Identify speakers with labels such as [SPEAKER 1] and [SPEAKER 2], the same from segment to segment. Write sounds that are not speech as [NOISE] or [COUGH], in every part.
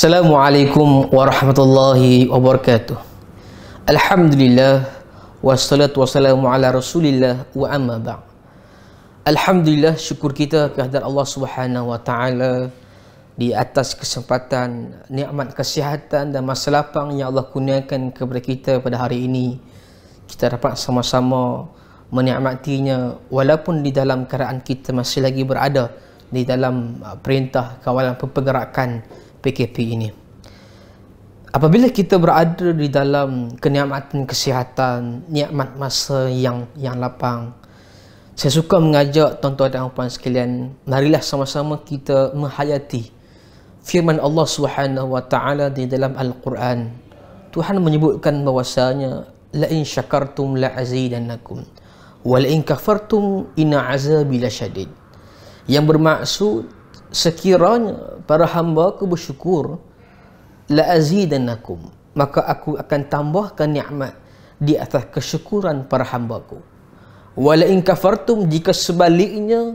[SPEAKER 1] Assalamualaikum warahmatullahi wabarakatuh. Alhamdulillah wassalatu wassalamu ala Rasulillah wa amma ba'd. Alhamdulillah syukur kita kehadrat Allah Subhanahu wa taala di atas kesempatan nikmat kesihatan dan masa lapang yang Allah kurniakan kepada kita pada hari ini. Kita dapat sama-sama menikmatinya walaupun di dalam keadaan kita masih lagi berada di dalam uh, perintah kawalan pergerakan PKP ini. Apabila kita berada di dalam kenikmatan kesihatan, nikmat masa yang yang lapang, saya suka mengajak tuan-tuan dan puan sekalian, marilah sama-sama kita menghayati firman Allah Subhanahu wa taala di dalam Al-Quran. Tuhan menyebutkan bahwasanya la in syakartum la azidannakum wa la in kafartum in azabi lasyadid. Yang bermaksud sekiranya para hamba aku bersyukur la azidannakum maka aku akan tambahkan nikmat di atas kesyukuran para hamba aku wala in kafartum jika sebaliknya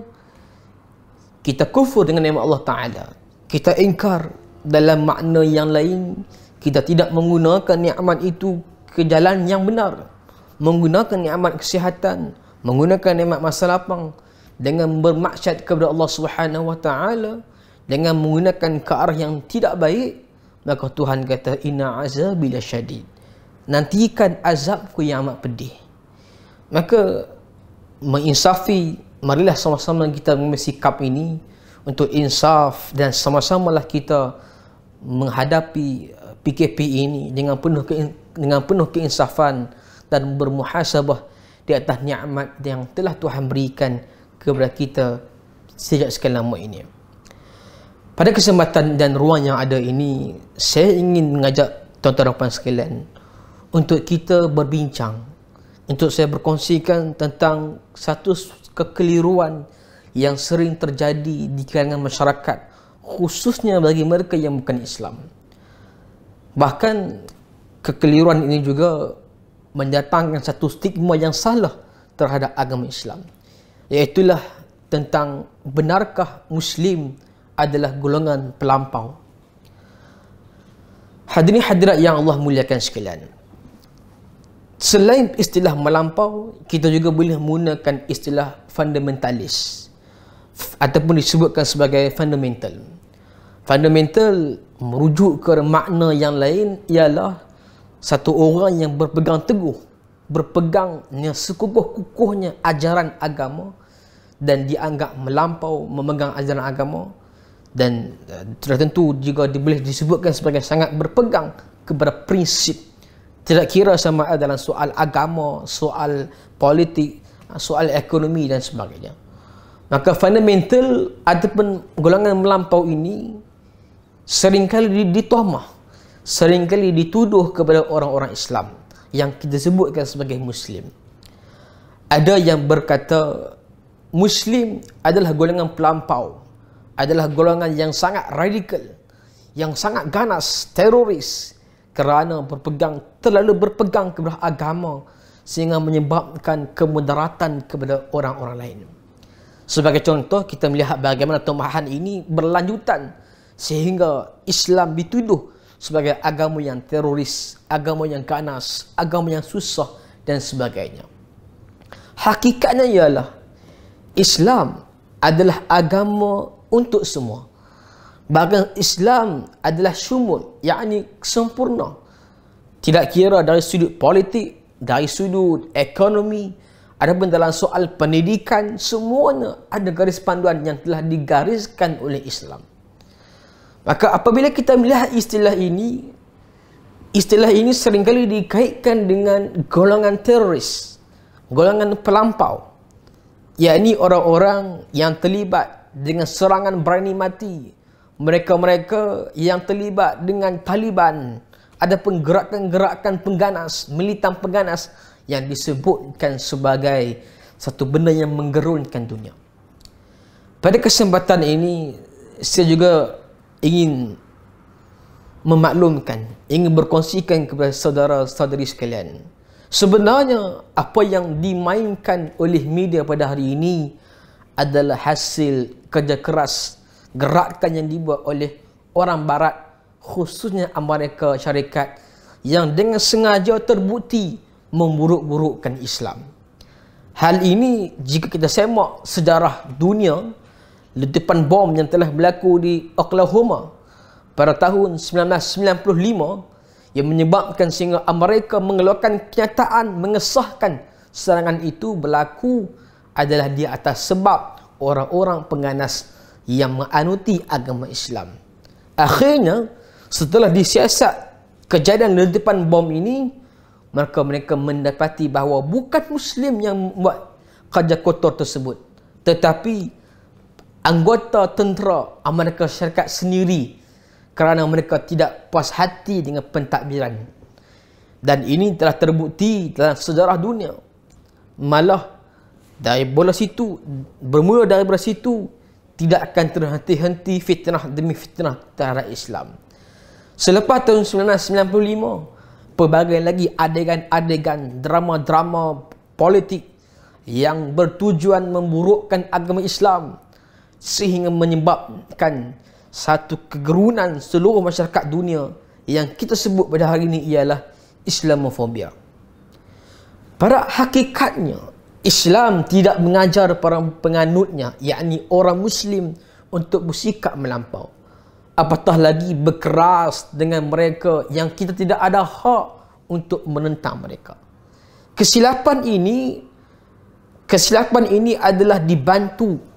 [SPEAKER 1] kita kufur dengan nama Allah taala kita ingkar dalam makna yang lain kita tidak menggunakan nikmat itu ke jalan yang benar menggunakan nikmat kesihatan menggunakan nikmat masa lapang dengan bermaksud kepada Allah Subhanahu Wa Taala dengan menggunakan ke arah yang tidak baik maka Tuhan kata inna azabi lasyadid nantikan azabku yang amat pedih maka menginsafi marilah sama-sama kita mengambil sikap ini untuk insaf dan sama-samalah kita menghadapi PKP uh, ini dengan penuh dengan penuh keinsafan dan bermuhasabah di atas nikmat yang telah Tuhan berikan kepada kita sejak sekian lama ini. Pada kesempatan dan ruang yang ada ini, saya ingin mengajak tuan-tuan dan sekalian untuk kita berbincang, untuk saya berkongsikan tentang satu kekeliruan yang sering terjadi di kalangan masyarakat khususnya bagi mereka yang bukan Islam. Bahkan kekeliruan ini juga mendatangkan satu stigma yang salah terhadap agama Islam. Iaitulah tentang benarkah Muslim adalah golongan pelampau. Hadirin hadirat yang Allah muliakan sekalian. Selain istilah melampau, kita juga boleh menggunakan istilah fundamentalis ataupun disebutkan sebagai fundamental. Fundamental merujuk ke makna yang lain ialah satu orang yang berpegang teguh berpegangnya sekukuh-kukuhnya ajaran agama dan dianggap melampau memegang ajaran agama dan sudah eh, tentu juga boleh disebutkan sebagai sangat berpegang kepada prinsip tidak kira sama ada dalam soal agama, soal politik, soal ekonomi dan sebagainya. Maka fundamental ataupun golongan melampau ini seringkali ditohmah, seringkali dituduh kepada orang-orang Islam yang kita sebutkan sebagai Muslim. Ada yang berkata Muslim adalah golongan pelampau, adalah golongan yang sangat radikal, yang sangat ganas, teroris kerana berpegang terlalu berpegang kepada agama sehingga menyebabkan kemudaratan kepada orang-orang lain. Sebagai contoh, kita melihat bagaimana tumbahan ini berlanjutan sehingga Islam dituduh sebagai agama yang teroris, agama yang ganas, agama yang susah dan sebagainya. Hakikatnya ialah Islam adalah agama untuk semua. Bahkan Islam adalah syumul, yakni sempurna. Tidak kira dari sudut politik, dari sudut ekonomi, ada pun dalam soal pendidikan, semuanya ada garis panduan yang telah digariskan oleh Islam. Maka apabila kita melihat istilah ini, istilah ini seringkali dikaitkan dengan golongan teroris, golongan pelampau, yakni orang-orang yang terlibat dengan serangan berani mati, mereka-mereka yang terlibat dengan Taliban, ada penggerakan-gerakan pengganas, militan pengganas yang disebutkan sebagai satu benda yang menggerunkan dunia. Pada kesempatan ini, saya juga ingin memaklumkan, ingin berkongsikan kepada saudara-saudari sekalian. Sebenarnya apa yang dimainkan oleh media pada hari ini adalah hasil kerja keras gerakan yang dibuat oleh orang barat khususnya Amerika Syarikat yang dengan sengaja terbukti memburuk-burukkan Islam. Hal ini jika kita semak sejarah dunia ledupan bom yang telah berlaku di Oklahoma pada tahun 1995 yang menyebabkan sehingga Amerika mengeluarkan kenyataan mengesahkan serangan itu berlaku adalah di atas sebab orang-orang pengganas yang menganuti agama Islam. Akhirnya, setelah disiasat kejadian ledupan bom ini, mereka mereka mendapati bahawa bukan Muslim yang membuat kerja kotor tersebut. Tetapi anggota tentera Amerika Syarikat sendiri kerana mereka tidak puas hati dengan pentadbiran. Dan ini telah terbukti dalam sejarah dunia. Malah dari bola situ, bermula dari bola situ, tidak akan terhenti-henti fitnah demi fitnah terhadap Islam. Selepas tahun 1995, pelbagai lagi adegan-adegan drama-drama politik yang bertujuan memburukkan agama Islam sehingga menyebabkan satu kegerunan seluruh masyarakat dunia yang kita sebut pada hari ini ialah Islamofobia. Pada hakikatnya, Islam tidak mengajar para penganutnya, iaitu orang Muslim, untuk bersikap melampau. Apatah lagi berkeras dengan mereka yang kita tidak ada hak untuk menentang mereka. Kesilapan ini kesilapan ini adalah dibantu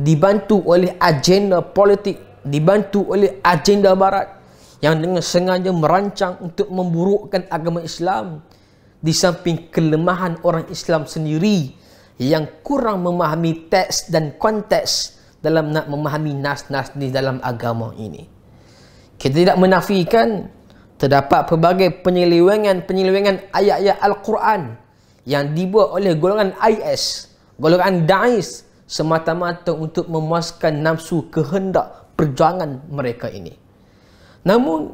[SPEAKER 1] dibantu oleh agenda politik, dibantu oleh agenda barat yang dengan sengaja merancang untuk memburukkan agama Islam di samping kelemahan orang Islam sendiri yang kurang memahami teks dan konteks dalam nak memahami nas-nas di dalam agama ini. Kita tidak menafikan terdapat pelbagai penyelewengan-penyelewengan ayat-ayat Al-Quran yang dibuat oleh golongan IS, golongan Daesh semata-mata untuk memuaskan nafsu kehendak perjuangan mereka ini. Namun,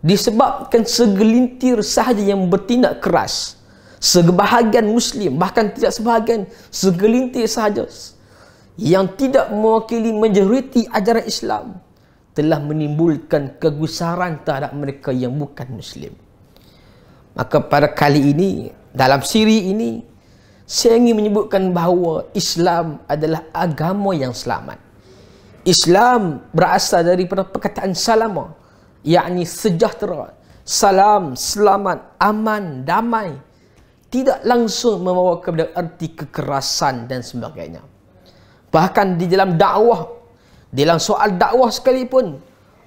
[SPEAKER 1] disebabkan segelintir sahaja yang bertindak keras, sebahagian Muslim, bahkan tidak sebahagian, segelintir sahaja yang tidak mewakili majoriti ajaran Islam telah menimbulkan kegusaran terhadap mereka yang bukan Muslim. Maka pada kali ini, dalam siri ini, saya ingin menyebutkan bahawa Islam adalah agama yang selamat. Islam berasal dari perkataan salama, yakni sejahtera, salam, selamat, aman, damai. Tidak langsung membawa kepada erti kekerasan dan sebagainya. Bahkan di dalam dakwah, di dalam soal dakwah sekalipun,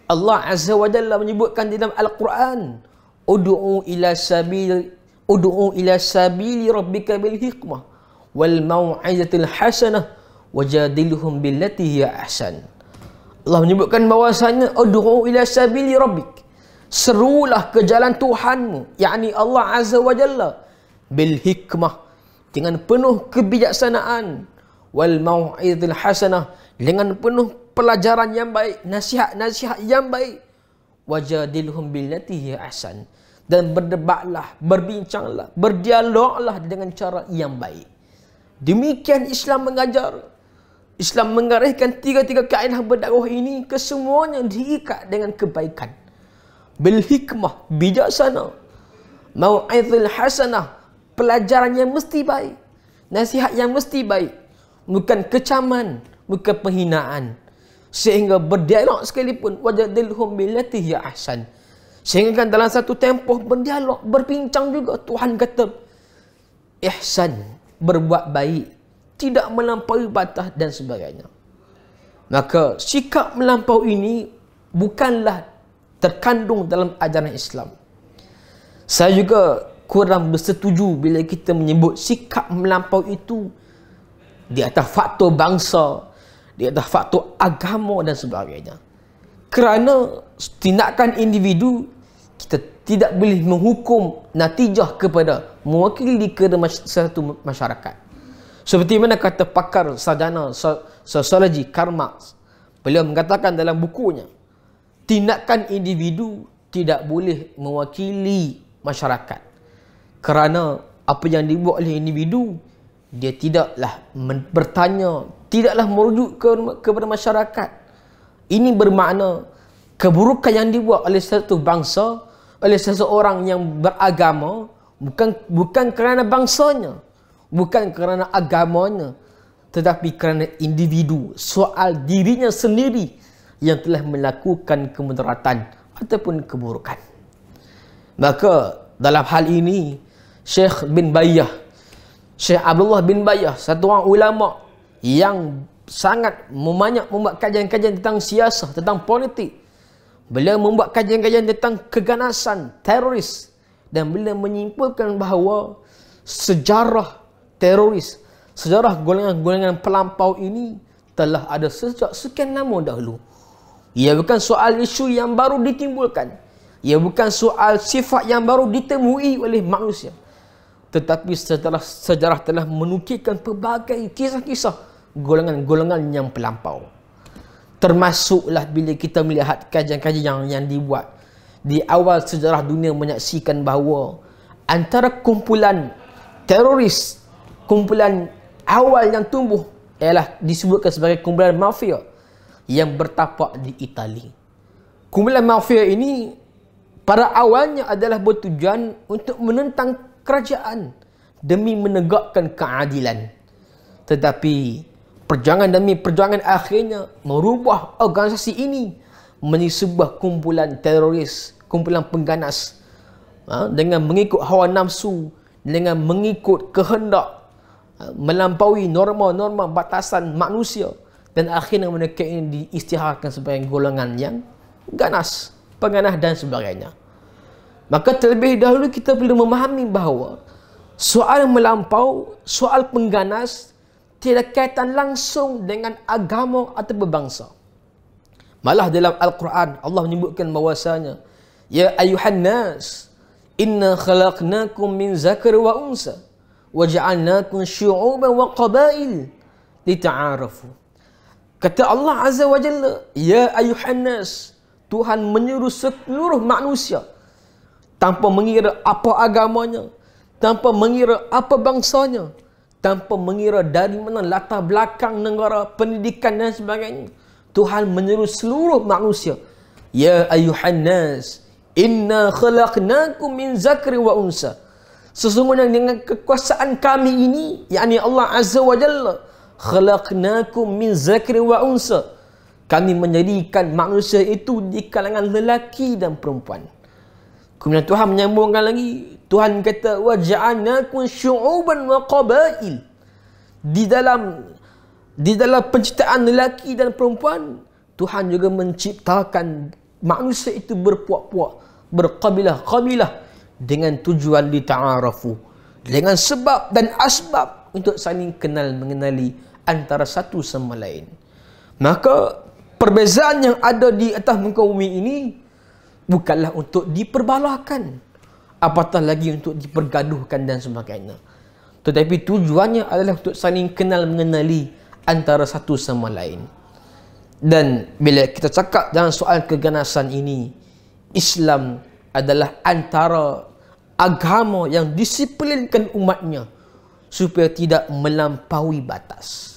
[SPEAKER 1] Allah Azza wa Jalla menyebutkan di dalam Al-Quran, Udu'u ila sabil ud'u ila sabili rabbika bil hikmah wal mau'izatil hasanah wajadiluhum billati hiya ahsan. Allah menyebutkan bahawasanya ud'u ila sabili rabbik. Serulah ke jalan Tuhanmu, yani Allah Azza wa Jalla bil hikmah dengan penuh kebijaksanaan wal mau'izatil hasanah dengan penuh pelajaran yang baik, nasihat-nasihat yang baik wajadiluhum billati hiya ahsan dan berdebatlah, berbincanglah, berdialoglah dengan cara yang baik. Demikian Islam mengajar. Islam mengarahkan tiga-tiga kaedah berdakwah ini kesemuanya diikat dengan kebaikan. Bil hikmah bijaksana. Mau'izul hasanah, pelajaran yang mesti baik. Nasihat yang mesti baik. Bukan kecaman, bukan penghinaan. Sehingga berdialog sekalipun wajadilhum bilatihi ya ahsan. Sehingga kan dalam satu tempoh berdialog, berbincang juga. Tuhan kata, ihsan, berbuat baik, tidak melampaui batas dan sebagainya. Maka sikap melampau ini bukanlah terkandung dalam ajaran Islam. Saya juga kurang bersetuju bila kita menyebut sikap melampau itu di atas faktor bangsa, di atas faktor agama dan sebagainya. Kerana tindakan individu kita tidak boleh menghukum natijah kepada mewakili kepada satu masyarakat. Seperti mana kata pakar sarjana sosiologi Karl Marx. Beliau mengatakan dalam bukunya, tindakan individu tidak boleh mewakili masyarakat. Kerana apa yang dibuat oleh individu, dia tidaklah bertanya, tidaklah merujuk ke, kepada masyarakat. Ini bermakna keburukan yang dibuat oleh satu bangsa, oleh seseorang yang beragama bukan bukan kerana bangsanya bukan kerana agamanya tetapi kerana individu soal dirinya sendiri yang telah melakukan kemudaratan ataupun keburukan maka dalam hal ini Syekh bin Bayyah Syekh Abdullah bin Bayyah satu orang ulama yang sangat memanyak membuat kajian-kajian tentang siasah tentang politik bila membuat kajian-kajian tentang keganasan teroris dan bila menyimpulkan bahawa sejarah teroris, sejarah golongan-golongan pelampau ini telah ada sejak sekian lama dahulu. Ia bukan soal isu yang baru ditimbulkan. Ia bukan soal sifat yang baru ditemui oleh manusia. Tetapi setelah sejarah telah menukikan pelbagai kisah-kisah golongan-golongan yang pelampau termasuklah bila kita melihat kajian-kajian yang, yang dibuat di awal sejarah dunia menyaksikan bahawa antara kumpulan teroris kumpulan awal yang tumbuh ialah disebutkan sebagai kumpulan mafia yang bertapak di Itali. Kumpulan mafia ini pada awalnya adalah bertujuan untuk menentang kerajaan demi menegakkan keadilan. Tetapi perjuangan demi perjuangan akhirnya merubah organisasi ini menjadi sebuah kumpulan teroris, kumpulan pengganas ha, dengan mengikut hawa nafsu, dengan mengikut kehendak ha, melampaui norma-norma batasan manusia dan akhirnya mereka ini diistiharkan sebagai golongan yang ganas, pengganas dan sebagainya. Maka terlebih dahulu kita perlu memahami bahawa soal melampau, soal pengganas tiada kaitan langsung dengan agama atau berbangsa. Malah dalam Al-Quran, Allah menyebutkan bahawasanya, Ya ayuhan nas, inna khalaqnakum min zakar wa unsa, wa ja'alnakum syu'uban wa qabail, lita'arafu. Kata Allah Azza wa Jalla, Ya ayuhan nas, Tuhan menyuruh seluruh manusia, tanpa mengira apa agamanya, tanpa mengira apa bangsanya, tanpa mengira dari mana latar belakang negara, pendidikan dan sebagainya. Tuhan menyeru seluruh manusia. Ya ayuhan nas, inna khalaqnakum min zakri wa unsa. Sesungguhnya dengan kekuasaan kami ini, yakni Allah Azza wa Jalla, khalaqnakum min zakri wa unsa. Kami menjadikan manusia itu di kalangan lelaki dan perempuan. Kemudian Tuhan menyambungkan lagi Tuhan kata waj'anakum syu'uban wa qabail. Di dalam di dalam penciptaan lelaki dan perempuan, Tuhan juga menciptakan manusia itu berpuak-puak, berkabilah-kabilah dengan tujuan lita'arafu. Dengan sebab dan asbab untuk saling kenal mengenali antara satu sama lain. Maka perbezaan yang ada di atas muka bumi ini bukanlah untuk diperbalahkan apatah lagi untuk dipergaduhkan dan sebagainya. Tetapi tujuannya adalah untuk saling kenal mengenali antara satu sama lain. Dan bila kita cakap dalam soal keganasan ini, Islam adalah antara agama yang disiplinkan umatnya supaya tidak melampaui batas.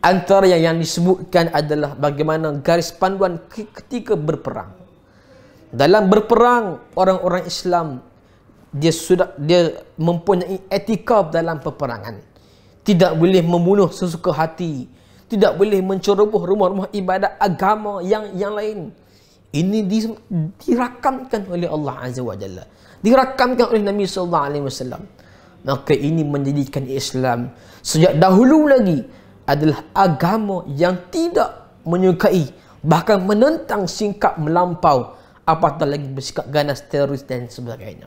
[SPEAKER 1] Antara yang disebutkan adalah bagaimana garis panduan ketika berperang dalam berperang orang-orang Islam dia sudah dia mempunyai etika dalam peperangan tidak boleh membunuh sesuka hati tidak boleh menceroboh rumah-rumah ibadat agama yang yang lain ini di, dirakamkan oleh Allah Azza Wajalla, dirakamkan oleh Nabi sallallahu alaihi wasallam maka ini menjadikan Islam sejak dahulu lagi adalah agama yang tidak menyukai bahkan menentang singkap melampau apatah lagi bersikap ganas teroris dan sebagainya.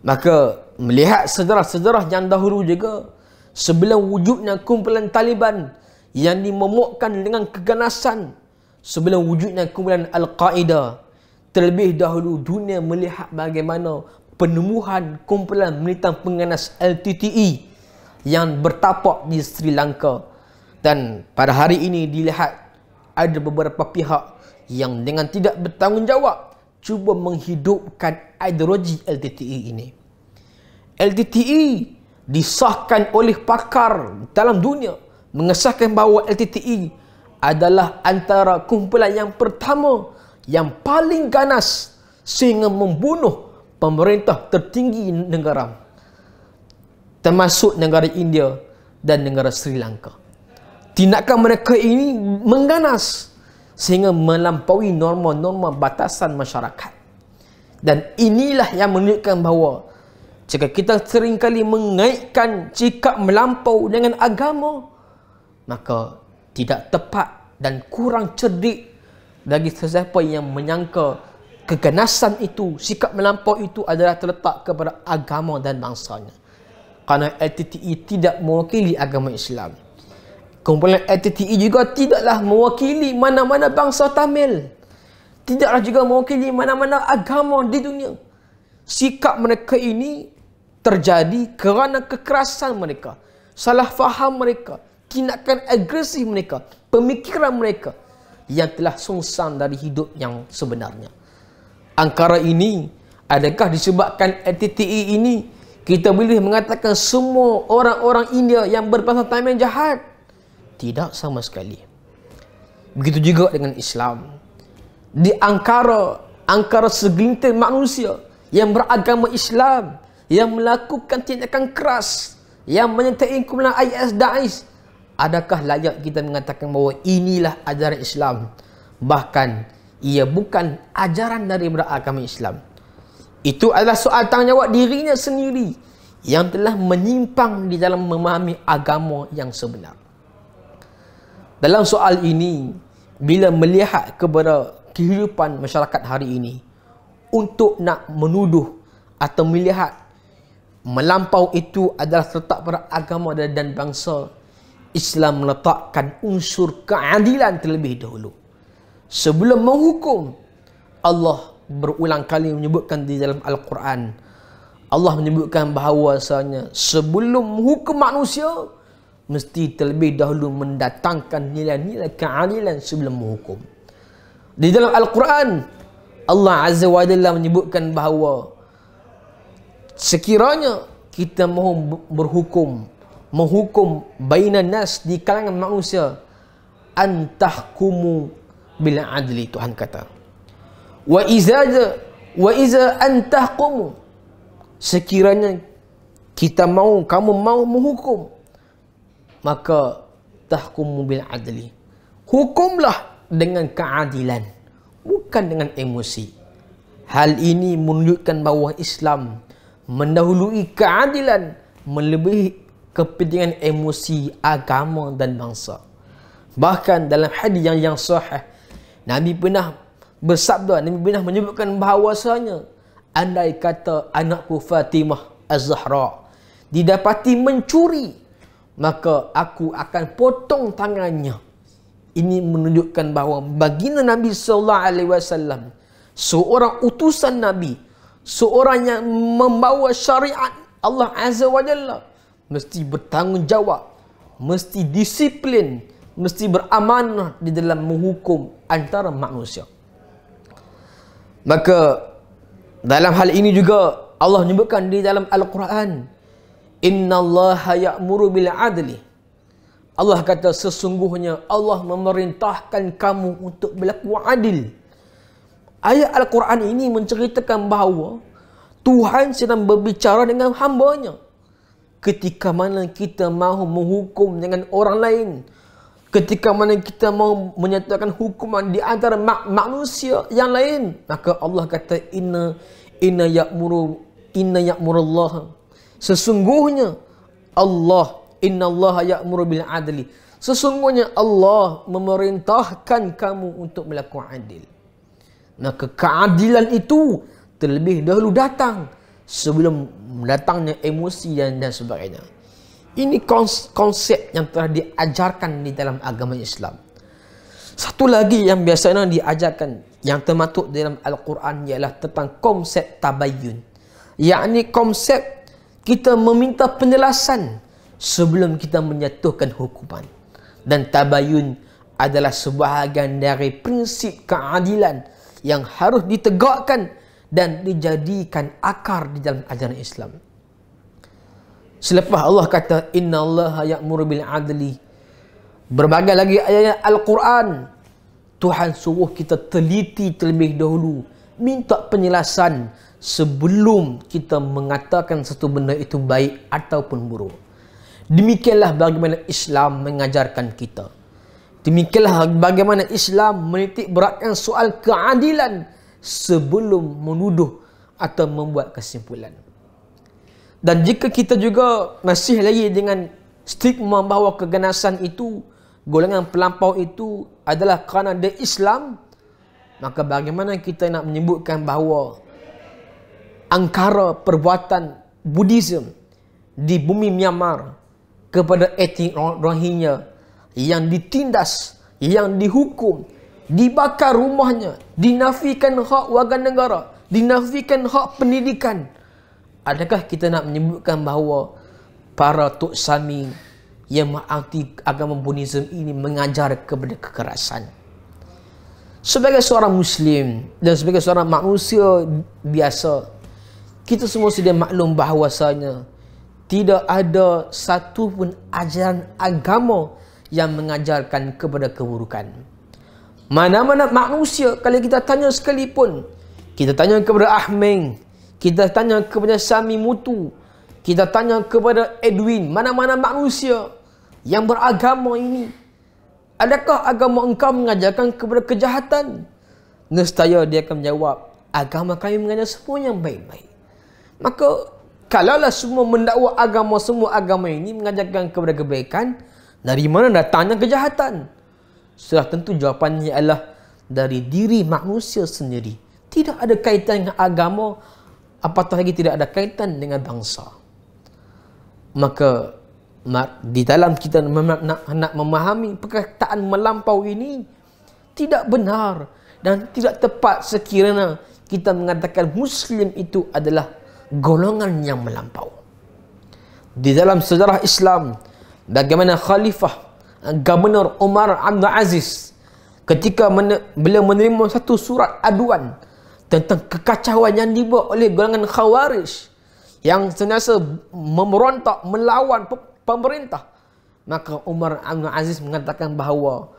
[SPEAKER 1] Maka melihat sejarah-sejarah yang dahulu juga sebelum wujudnya kumpulan Taliban yang dimomokkan dengan keganasan sebelum wujudnya kumpulan Al-Qaeda terlebih dahulu dunia melihat bagaimana penemuan kumpulan militan pengganas LTTE yang bertapak di Sri Lanka dan pada hari ini dilihat ada beberapa pihak yang dengan tidak bertanggungjawab cuba menghidupkan ideologi LTTE ini. LTTE disahkan oleh pakar dalam dunia mengesahkan bahawa LTTE adalah antara kumpulan yang pertama yang paling ganas sehingga membunuh pemerintah tertinggi negara termasuk negara India dan negara Sri Lanka. Tindakan mereka ini mengganas sehingga melampaui norma-norma batasan masyarakat. Dan inilah yang menunjukkan bahawa jika kita seringkali mengaitkan cikap melampau dengan agama, maka tidak tepat dan kurang cerdik bagi sesiapa yang menyangka keganasan itu, sikap melampau itu adalah terletak kepada agama dan bangsanya. karena LTTE tidak mewakili agama Islam. Kumpulan LTTE juga tidaklah mewakili mana-mana bangsa Tamil. Tidaklah juga mewakili mana-mana agama di dunia. Sikap mereka ini terjadi kerana kekerasan mereka. Salah faham mereka. Tindakan agresif mereka. Pemikiran mereka. Yang telah sungsang dari hidup yang sebenarnya. Angkara ini adakah disebabkan LTTE ini kita boleh mengatakan semua orang-orang India yang berbangsa Tamil jahat? tidak sama sekali. Begitu juga dengan Islam. Di angkara angkara segelintir manusia yang beragama Islam yang melakukan tindakan keras yang menyertai kumpulan IS Daesh adakah layak kita mengatakan bahawa inilah ajaran Islam bahkan ia bukan ajaran dari beragama Islam itu adalah soal tanggungjawab dirinya sendiri yang telah menyimpang di dalam memahami agama yang sebenar dalam soal ini, bila melihat kepada kehidupan masyarakat hari ini untuk nak menuduh atau melihat melampau itu adalah terletak pada agama dan bangsa Islam meletakkan unsur keadilan terlebih dahulu sebelum menghukum Allah berulang kali menyebutkan di dalam Al-Quran Allah menyebutkan bahawasanya sebelum hukum manusia mesti terlebih dahulu mendatangkan nilai-nilai keadilan sebelum menghukum. Di dalam Al-Quran, Allah Azza wa Jalla menyebutkan bahawa sekiranya kita mahu berhukum, menghukum baina nas di kalangan manusia, antahkumu bila adli Tuhan kata. Wa iza wa iza antahkumu sekiranya kita mahu, kamu mahu menghukum maka tahkum bil adli hukumlah dengan keadilan bukan dengan emosi hal ini menunjukkan bahawa Islam mendahului keadilan melebihi kepentingan emosi agama dan bangsa bahkan dalam hadis yang yang sahih Nabi pernah bersabda Nabi pernah menyebutkan bahawasanya andai kata anakku Fatimah Az-Zahra didapati mencuri maka aku akan potong tangannya. Ini menunjukkan bahawa baginda Nabi sallallahu alaihi wasallam seorang utusan nabi, seorang yang membawa syariat Allah azza wajalla mesti bertanggungjawab, mesti disiplin, mesti beramanah di dalam menghukum antara manusia. Maka dalam hal ini juga Allah menyebutkan di dalam Al-Quran Inna Allah ya'muru bil adli Allah kata sesungguhnya Allah memerintahkan kamu untuk berlaku adil ayat al-Quran ini menceritakan bahawa Tuhan sedang berbicara dengan hamba-Nya ketika mana kita mahu menghukum dengan orang lain ketika mana kita mahu menyatakan hukuman di antara mak- manusia yang lain maka Allah kata inna inna ya'muru inna ya'murullah Sesungguhnya Allah Inna Allah ya'muru bil adli. Sesungguhnya Allah memerintahkan kamu untuk melakukan adil. Nah, keadilan itu terlebih dahulu datang sebelum datangnya emosi dan dan sebagainya. Ini konsep yang telah diajarkan di dalam agama Islam. Satu lagi yang biasanya diajarkan yang termasuk dalam Al-Quran ialah tentang konsep tabayyun. Yang ini konsep kita meminta penjelasan sebelum kita menyatuhkan hukuman. Dan tabayun adalah sebahagian dari prinsip keadilan yang harus ditegakkan dan dijadikan akar di dalam ajaran Islam. Selepas Allah kata inna Allah ya'mur bil adli. Berbagai lagi ayat Al-Quran Tuhan suruh kita teliti terlebih dahulu minta penjelasan sebelum kita mengatakan satu benda itu baik ataupun buruk. Demikianlah bagaimana Islam mengajarkan kita. Demikianlah bagaimana Islam menitik beratkan soal keadilan sebelum menuduh atau membuat kesimpulan. Dan jika kita juga masih lagi dengan stigma bahawa keganasan itu, golongan pelampau itu adalah kerana dia Islam, maka bagaimana kita nak menyebutkan bahawa angkara perbuatan Buddhism di bumi Myanmar kepada etnik Rohingya yang ditindas, yang dihukum, dibakar rumahnya, dinafikan hak warga negara, dinafikan hak pendidikan. Adakah kita nak menyebutkan bahawa para Tok Sami yang mengakti agama Buddhism ini mengajar kepada kekerasan? Sebagai seorang Muslim dan sebagai seorang manusia biasa kita semua sedia maklum bahawasanya tidak ada satu pun ajaran agama yang mengajarkan kepada keburukan. Mana-mana manusia kalau kita tanya sekalipun, kita tanya kepada Ahmeng, kita tanya kepada Sami Mutu, kita tanya kepada Edwin, mana-mana manusia yang beragama ini, adakah agama engkau mengajarkan kepada kejahatan? Nestaya dia akan menjawab, agama kami mengajar semua yang baik-baik. Maka kalaulah semua mendakwa agama semua agama ini mengajarkan kepada kebaikan, dari mana datangnya kejahatan? Sudah tentu jawapannya adalah dari diri manusia sendiri. Tidak ada kaitan dengan agama, apatah lagi tidak ada kaitan dengan bangsa. Maka di dalam kita nak, nak, nak memahami perkataan melampau ini tidak benar dan tidak tepat sekiranya kita mengatakan Muslim itu adalah golongan yang melampau. Di dalam sejarah Islam, bagaimana khalifah eh, Gubernur Umar Abdul Aziz ketika men- beliau menerima satu surat aduan tentang kekacauan yang dibuat oleh golongan Khawarij yang senasa memberontak melawan pe- pemerintah maka Umar Abdul Aziz mengatakan bahawa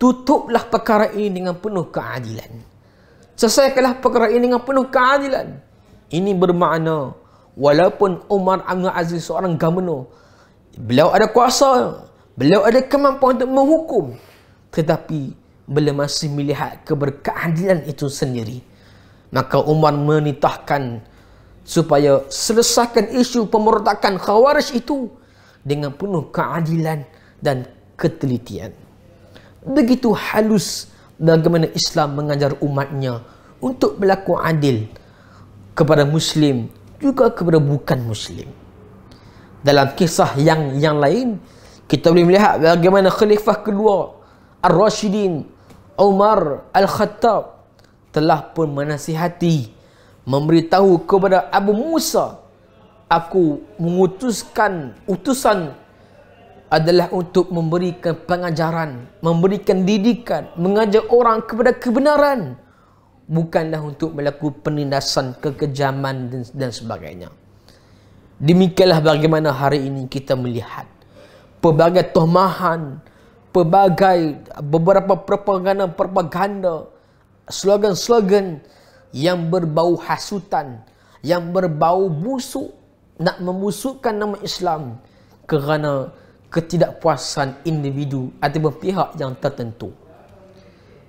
[SPEAKER 1] tutuplah perkara ini dengan penuh keadilan selesaikanlah perkara ini dengan penuh keadilan ini bermakna walaupun Umar Abdul Aziz seorang governor, beliau ada kuasa, beliau ada kemampuan untuk menghukum. Tetapi beliau masih melihat keberkeadilan itu sendiri. Maka Umar menitahkan supaya selesaikan isu pemerintahkan Khawarij itu dengan penuh keadilan dan ketelitian. Begitu halus bagaimana Islam mengajar umatnya untuk berlaku adil kepada muslim juga kepada bukan muslim dalam kisah yang yang lain kita boleh melihat bagaimana khalifah kedua ar-rashidin Umar al-Khattab telah pun menasihati memberitahu kepada Abu Musa aku mengutuskan utusan adalah untuk memberikan pengajaran memberikan didikan mengajar orang kepada kebenaran bukanlah untuk berlaku penindasan, kekejaman dan, dan sebagainya. Demikianlah bagaimana hari ini kita melihat pelbagai tohmahan, pelbagai beberapa propaganda-propaganda, slogan-slogan yang berbau hasutan, yang berbau busuk, nak memusukkan nama Islam kerana ketidakpuasan individu atau pihak yang tertentu.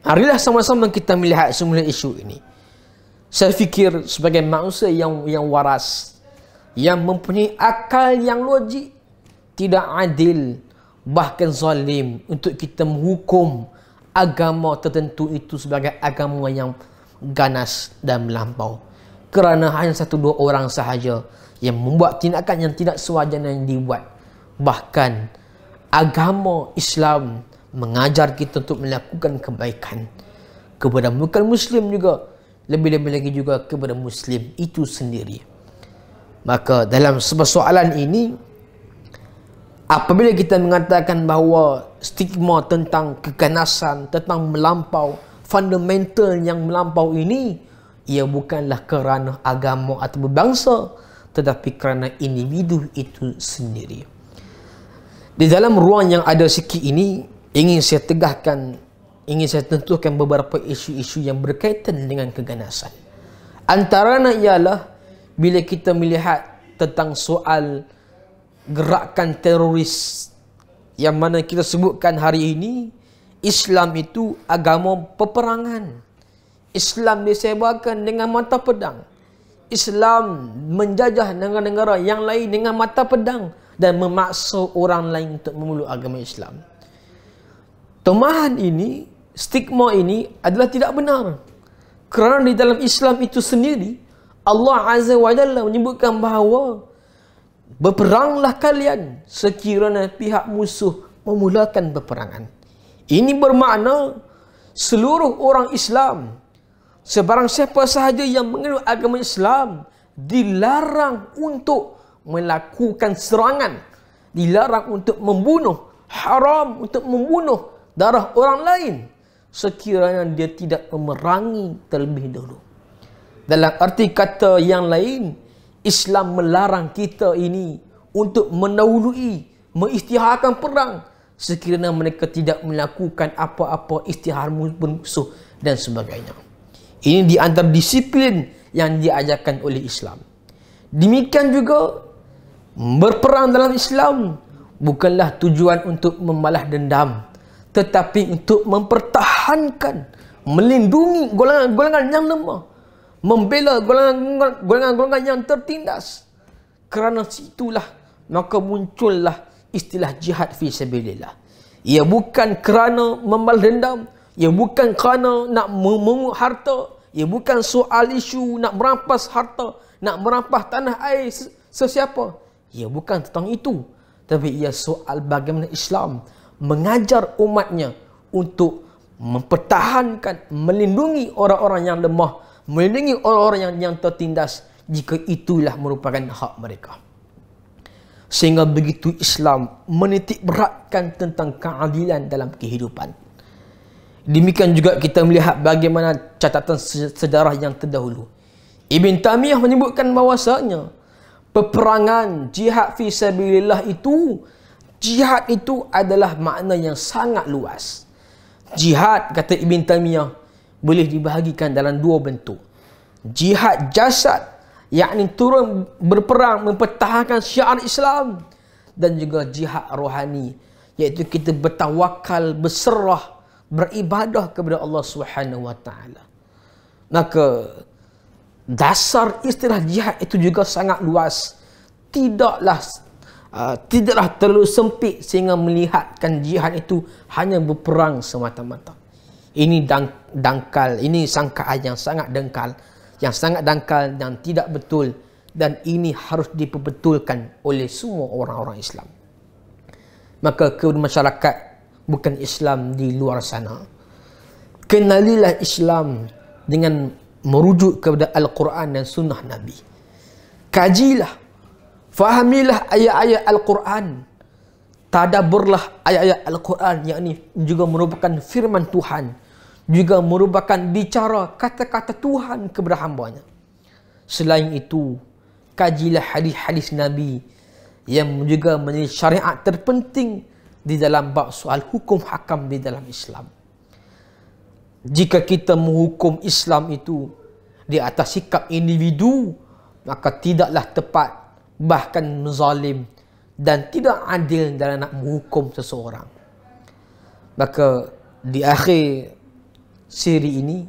[SPEAKER 1] Marilah sama-sama kita melihat semula isu ini. Saya fikir sebagai manusia yang yang waras, yang mempunyai akal yang logik, tidak adil, bahkan zalim untuk kita menghukum agama tertentu itu sebagai agama yang ganas dan melampau. Kerana hanya satu dua orang sahaja yang membuat tindakan yang tidak sewajarnya yang dibuat. Bahkan agama Islam mengajar kita untuk melakukan kebaikan kepada bukan muslim juga lebih-lebih lagi juga kepada muslim itu sendiri maka dalam sebuah soalan ini apabila kita mengatakan bahawa stigma tentang keganasan tentang melampau fundamental yang melampau ini ia bukanlah kerana agama atau bangsa tetapi kerana individu itu sendiri di dalam ruang yang ada sikit ini ingin saya tegahkan ingin saya tentukan beberapa isu-isu yang berkaitan dengan keganasan antaranya ialah bila kita melihat tentang soal gerakan teroris yang mana kita sebutkan hari ini Islam itu agama peperangan Islam disebarkan dengan mata pedang Islam menjajah negara-negara yang lain dengan mata pedang dan memaksa orang lain untuk memeluk agama Islam temahan ini, stigma ini adalah tidak benar. Kerana di dalam Islam itu sendiri, Allah Azza wa Jalla menyebutkan bahawa berperanglah kalian sekiranya pihak musuh memulakan peperangan. Ini bermakna seluruh orang Islam, sebarang siapa sahaja yang mengenal agama Islam, dilarang untuk melakukan serangan. Dilarang untuk membunuh. Haram untuk membunuh darah orang lain sekiranya dia tidak memerangi terlebih dahulu. Dalam arti kata yang lain, Islam melarang kita ini untuk mendahului, mengistiharkan perang sekiranya mereka tidak melakukan apa-apa istihar musuh dan sebagainya. Ini di antara disiplin yang diajarkan oleh Islam. Demikian juga berperang dalam Islam bukanlah tujuan untuk membalas dendam tetapi untuk mempertahankan melindungi golongan-golongan yang lemah membela golongan-golongan yang tertindas kerana situlah maka muncullah istilah jihad fi sabilillah ia bukan kerana membal dendam ia bukan kerana nak memungut harta ia bukan soal isu nak merampas harta nak merampas tanah air sesiapa ia bukan tentang itu tapi ia soal bagaimana Islam mengajar umatnya untuk mempertahankan, melindungi orang-orang yang lemah, melindungi orang-orang yang, yang tertindas jika itulah merupakan hak mereka. Sehingga begitu Islam menitik beratkan tentang keadilan dalam kehidupan. Demikian juga kita melihat bagaimana catatan sejarah yang terdahulu. Ibn Tamiyah menyebutkan bahawasanya peperangan jihad fi sabilillah itu Jihad itu adalah makna yang sangat luas. Jihad, kata Ibn Taymiyyah, boleh dibahagikan dalam dua bentuk. Jihad jasad, yakni turun berperang mempertahankan syiar Islam. Dan juga jihad rohani, iaitu kita bertawakal, berserah, beribadah kepada Allah Subhanahu SWT. Maka, dasar istilah jihad itu juga sangat luas. Tidaklah Ah, tidaklah terlalu sempit sehingga melihatkan jihad itu hanya berperang semata-mata. Ini dang, dangkal, ini sangkaan yang sangat dangkal, yang sangat dangkal dan tidak betul dan ini harus diperbetulkan oleh semua orang-orang Islam. Maka kepada masyarakat bukan Islam di luar sana. Kenalilah Islam dengan merujuk kepada Al-Quran dan Sunnah Nabi. Kajilah Fahamilah ayat-ayat Al-Quran. Tadaburlah ayat-ayat Al-Quran yang ini juga merupakan firman Tuhan. Juga merupakan bicara kata-kata Tuhan kepada hambanya. Selain itu, kajilah hadis-hadis Nabi yang juga menjadi syariat terpenting di dalam bab soal hukum hakam di dalam Islam. Jika kita menghukum Islam itu di atas sikap individu, maka tidaklah tepat bahkan zalim dan tidak adil dalam nak menghukum seseorang. Maka di akhir siri ini,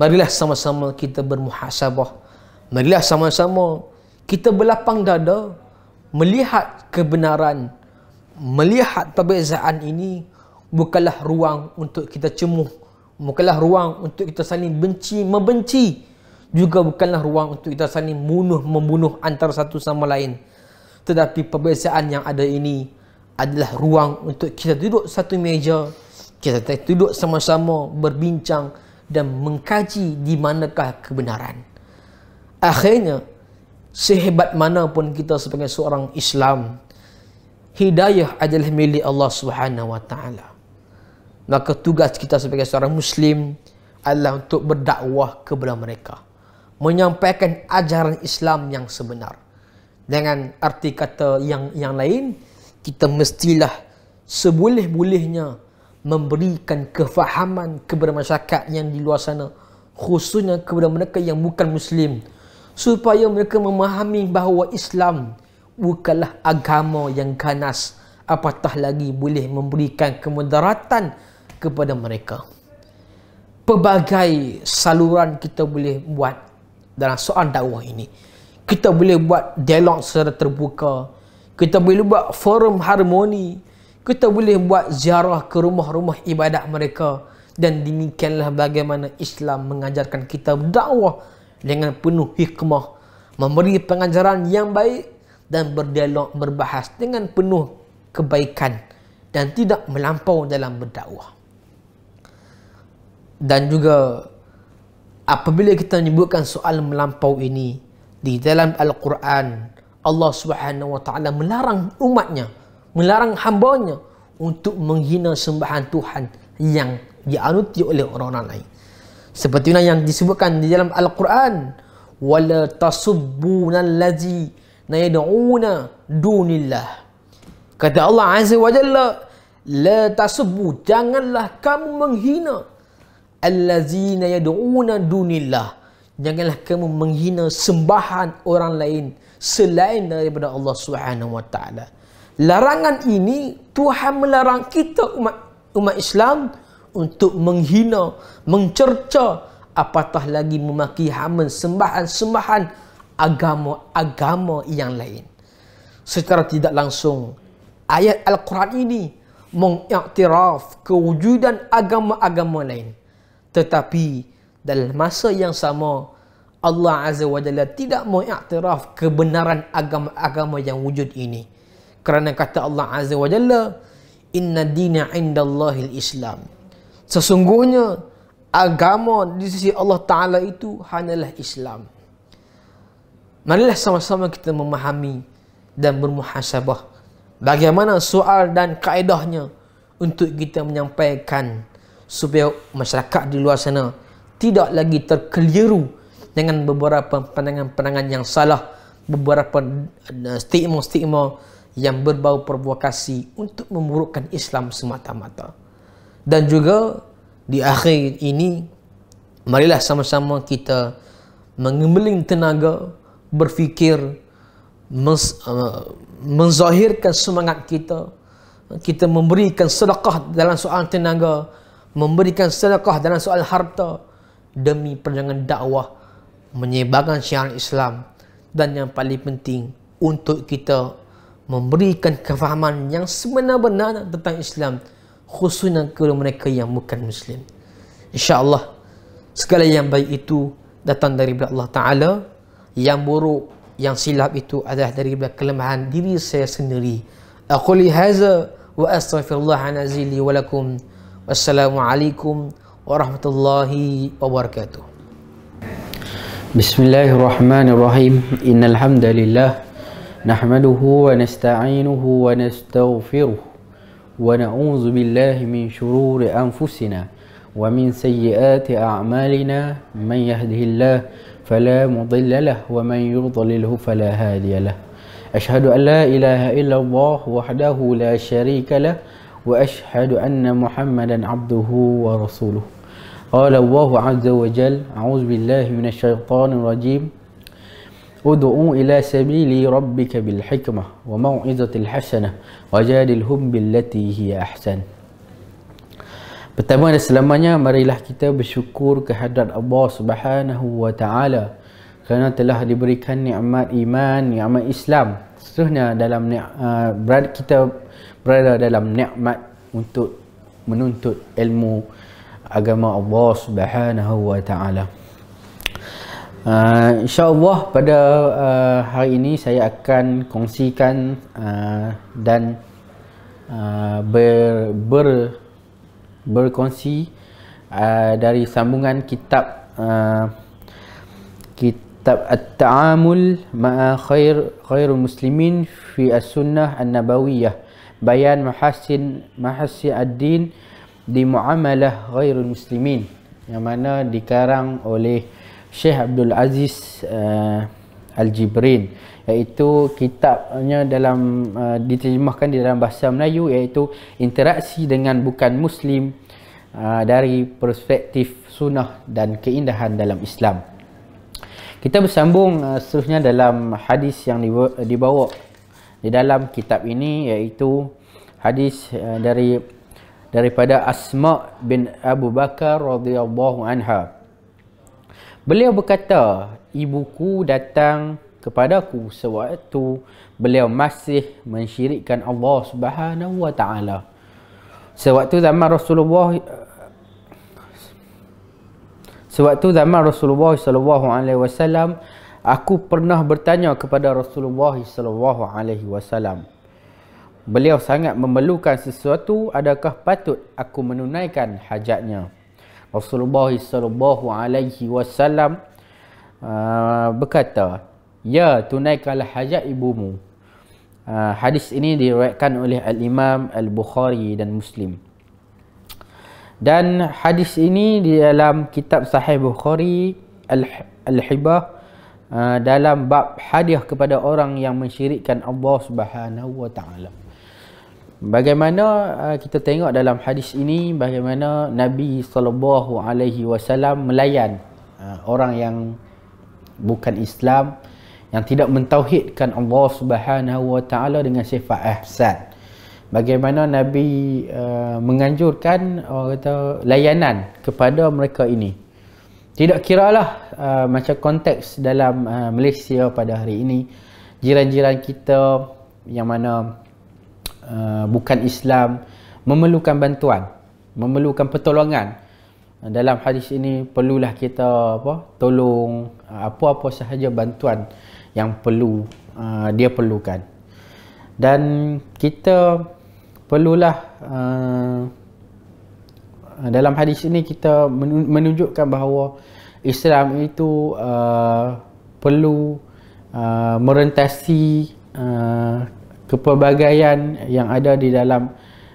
[SPEAKER 1] marilah sama-sama kita bermuhasabah. Marilah sama-sama kita berlapang dada melihat kebenaran, melihat perbezaan ini bukanlah ruang untuk kita cemuh, bukanlah ruang untuk kita saling benci, membenci juga bukanlah ruang untuk kita saling bunuh membunuh antara satu sama lain tetapi perbezaan yang ada ini adalah ruang untuk kita duduk satu meja kita duduk sama-sama berbincang dan mengkaji di manakah kebenaran akhirnya sehebat mana pun kita sebagai seorang Islam hidayah adalah milik Allah Subhanahu wa taala maka tugas kita sebagai seorang muslim adalah untuk berdakwah kepada mereka menyampaikan ajaran Islam yang sebenar. Dengan arti kata yang yang lain, kita mestilah seboleh-bolehnya memberikan kefahaman kepada masyarakat yang di luar sana, khususnya kepada mereka yang bukan Muslim, supaya mereka memahami bahawa Islam bukanlah agama yang ganas apatah lagi boleh memberikan kemudaratan kepada mereka. Pelbagai saluran kita boleh buat dalam soal dakwah ini. Kita boleh buat dialog secara terbuka. Kita boleh buat forum harmoni. Kita boleh buat ziarah ke rumah-rumah ibadat mereka. Dan demikianlah bagaimana Islam mengajarkan kita dakwah dengan penuh hikmah. Memberi pengajaran yang baik dan berdialog berbahas dengan penuh kebaikan dan tidak melampau dalam berdakwah. Dan juga apabila kita menyebutkan soal melampau ini di dalam Al-Quran Allah Subhanahu Wa Taala melarang umatnya melarang hambanya untuk menghina sembahan Tuhan yang dianuti oleh orang-orang lain seperti mana yang disebutkan di dalam Al-Quran wala tasubbuna allazi yad'una dunillah kata Allah azza Wajalla, jalla la janganlah kamu menghina allazina yad'una dunillah janganlah kamu menghina sembahan orang lain selain daripada Allah Subhanahu wa taala larangan ini Tuhan melarang kita umat umat Islam untuk menghina mencerca apatah lagi memaki haman sembahan-sembahan agama-agama yang lain secara tidak langsung ayat al-Quran ini mengiktiraf kewujudan agama-agama lain. Tetapi dalam masa yang sama Allah Azza wa Jalla tidak mengiktiraf kebenaran agama-agama yang wujud ini. Kerana kata Allah Azza wa Jalla, Inna dina inda Allahil Islam. Sesungguhnya, agama di sisi Allah Ta'ala itu hanyalah Islam. Marilah sama-sama kita memahami dan bermuhasabah bagaimana soal dan kaedahnya untuk kita menyampaikan supaya masyarakat di luar sana tidak lagi terkeliru dengan beberapa pandangan-pandangan yang salah, beberapa eh, stigma-stigma yang berbau provokasi untuk memburukkan Islam semata-mata. Dan juga di akhir ini, marilah sama-sama kita mengembeling tenaga, berfikir, mens, uh, menzahirkan semangat kita, kita memberikan sedekah dalam soal tenaga, memberikan sedekah dalam soal harta demi perjuangan dakwah menyebarkan syiar Islam dan yang paling penting untuk kita memberikan kefahaman yang sebenar-benar tentang Islam khususnya kepada mereka yang bukan Muslim. InsyaAllah segala yang baik itu datang dari Allah Ta'ala yang buruk yang silap itu adalah dari kelemahan diri saya sendiri. Aku lihaza wa astaghfirullah anazili walakum. Wassalamualaikum warahmatullahi wabarakatuh.
[SPEAKER 2] Bismillahirrahmanirrahim. Innal hamdalillah nahmaduhu wa nasta'inuhu wa nastaghfiruh wa na'udzu billahi min shururi anfusina wa min sayyiati a'malina man yahdihillah fala mudilla lahu wa man yudlilhu fala hadiya lahu. أشهد أن لا إله إلا الله وحده لا شريك له وأشهد أن محمدا عبده ورسوله قال الله عز وجل أعوذ بالله من الشيطان الرجيم ادعوا إلى سبيل ربك بالحكمة وموعظة الحسنة وجادلهم بالتي هي أحسن Pertama dan selamanya marilah kita bersyukur kehadrat Allah Subhanahu wa taala kerana telah diberikan nikmat iman, nikmat Islam. Seterusnya dalam uh, kita berada dalam nikmat untuk menuntut ilmu agama Allah Subhanahu wa taala. Uh, ah, Allah pada uh, hari ini saya akan kongsikan uh, dan uh, ber, ber berkongsi uh, dari sambungan kitab uh, kitab at-ta'amul ma'a khair khairul muslimin fi as-sunnah an-nabawiyah bayan mahasin mahasi ad-din di muamalah ghairul muslimin yang mana dikarang oleh Syekh Abdul Aziz uh, Al-Jibrin iaitu kitabnya dalam uh, diterjemahkan di dalam bahasa Melayu iaitu interaksi dengan bukan muslim uh, dari perspektif sunnah dan keindahan dalam Islam. Kita bersambung uh, seterusnya dalam hadis yang dibawa di dalam kitab ini iaitu hadis eh, dari daripada Asma bin Abu Bakar radhiyallahu anha. Beliau berkata, ibuku datang kepadaku sewaktu beliau masih mensyirikkan Allah Subhanahu wa taala. Sewaktu zaman Rasulullah sewaktu zaman Rasulullah sallallahu alaihi wasallam Aku pernah bertanya kepada Rasulullah sallallahu alaihi wasallam. Beliau sangat memerlukan sesuatu, adakah patut aku menunaikan hajatnya? Rasulullah sallallahu alaihi wasallam uh, berkata, "Ya, tunaikanlah hajat ibumu." Uh, hadis ini diriwayatkan oleh Al-Imam Al-Bukhari dan Muslim. Dan hadis ini di dalam kitab Sahih Bukhari Al-Hibah 1400 Ah, dalam bab hadiah kepada orang yang mensyirikkan Allah Subhanahu Wa Taala. Bagaimana ah, kita tengok dalam hadis ini bagaimana Nabi sallallahu alaihi wasallam melayan ah, orang yang bukan Islam yang tidak mentauhidkan Allah Subhanahu Wa Taala dengan sifat ihsan. Bagaimana Nabi uh, menganjurkan orang kata layanan kepada mereka ini tidak kira lah uh, macam konteks dalam uh, Malaysia pada hari ini jiran-jiran kita yang mana uh, bukan Islam memerlukan bantuan memerlukan pertolongan uh, dalam hadis ini perlulah kita apa tolong uh, apa-apa sahaja bantuan yang perlu uh, dia perlukan dan kita perlulah uh, Ah, dalam hadis ini kita menunjukkan bahawa Islam itu uh, perlu uh, merentasi uh, kepelbagaian yang ada di dalam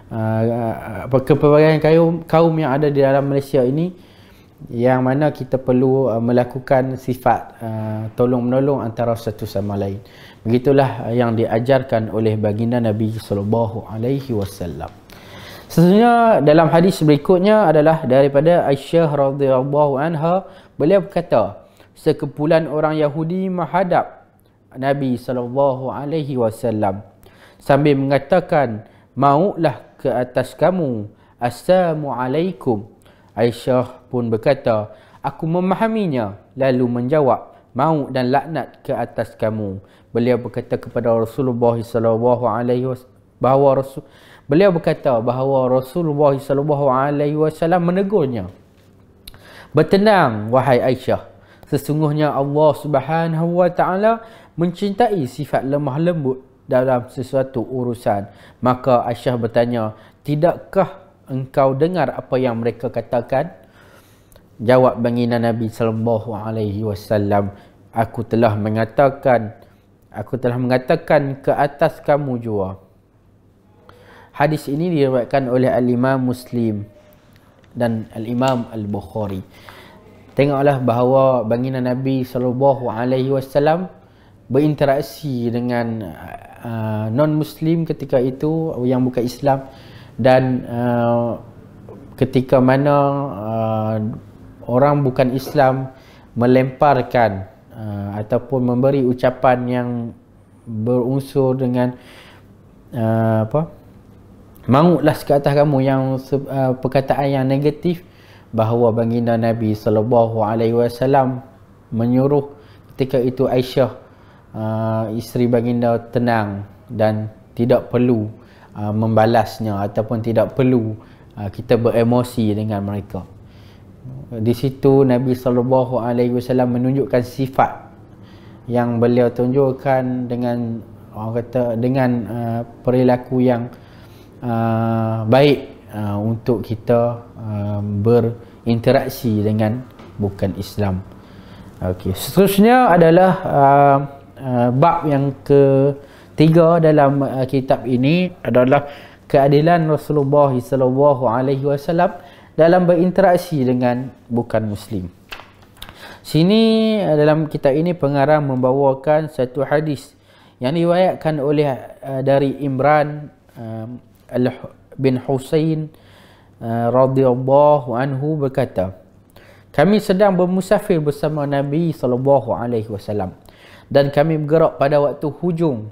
[SPEAKER 2] uh, kepelbagaian kaum, kaum yang ada di dalam Malaysia ini yang mana kita perlu uh, melakukan sifat uh, tolong-menolong antara satu sama lain. Begitulah yang diajarkan oleh baginda Nabi sallallahu alaihi wasallam. Sesungguhnya dalam hadis berikutnya adalah daripada Aisyah radhiyallahu anha, beliau berkata, sekumpulan orang Yahudi menghadap Nabi sallallahu alaihi wasallam sambil mengatakan, "Maulah ke atas kamu. Assalamu alaikum." Aisyah pun berkata, "Aku memahaminya." Lalu menjawab, maut dan laknat ke atas kamu. Beliau berkata kepada Rasulullah sallallahu alaihi wasallam bahawa Rasul Beliau berkata bahawa Rasulullah sallallahu alaihi wasallam menegurnya. Bertenang wahai Aisyah, sesungguhnya Allah Subhanahu wa taala mencintai sifat lemah lembut dalam sesuatu urusan. Maka Aisyah bertanya, "Tidakkah engkau dengar apa yang mereka katakan?" Jawab baginda Nabi sallallahu alaihi wasallam, "Aku telah mengatakan, aku telah mengatakan ke atas kamu jua." Hadis ini diriwayatkan oleh Al-Imam Muslim dan Al-Imam Al-Bukhari. Tengoklah bahawa baginda Nabi sallallahu alaihi wasallam berinteraksi dengan uh, non muslim ketika itu yang bukan Islam dan uh, ketika mana uh, orang bukan Islam melemparkan uh, ataupun memberi ucapan yang berunsur dengan uh, apa uh, Mautlah ke atas kamu yang uh, perkataan yang negatif bahawa baginda Nabi sallallahu alaihi wasallam menyuruh ketika itu Aisyah uh, isteri baginda tenang dan tidak perlu uh, membalasnya ataupun tidak perlu uh, kita beremosi dengan mereka. Di situ Nabi sallallahu alaihi wasallam menunjukkan sifat yang beliau tunjukkan dengan orang kata dengan uh, perilaku yang Ah, baik uh, untuk kita um, berinteraksi dengan bukan Islam. Okey, seterusnya adalah uh, uh, bab yang ke tiga dalam uh, kitab ini adalah keadilan Rasulullah sallallahu alaihi wasallam dalam berinteraksi dengan bukan muslim. Sini dalam kitab ini pengarang membawakan satu hadis yang diriwayatkan oleh uh, dari Imran bin Husain eh, radhiyallahu anhu berkata kami sedang bermusafir bersama Nabi sallallahu alaihi wasallam dan kami bergerak pada waktu hujung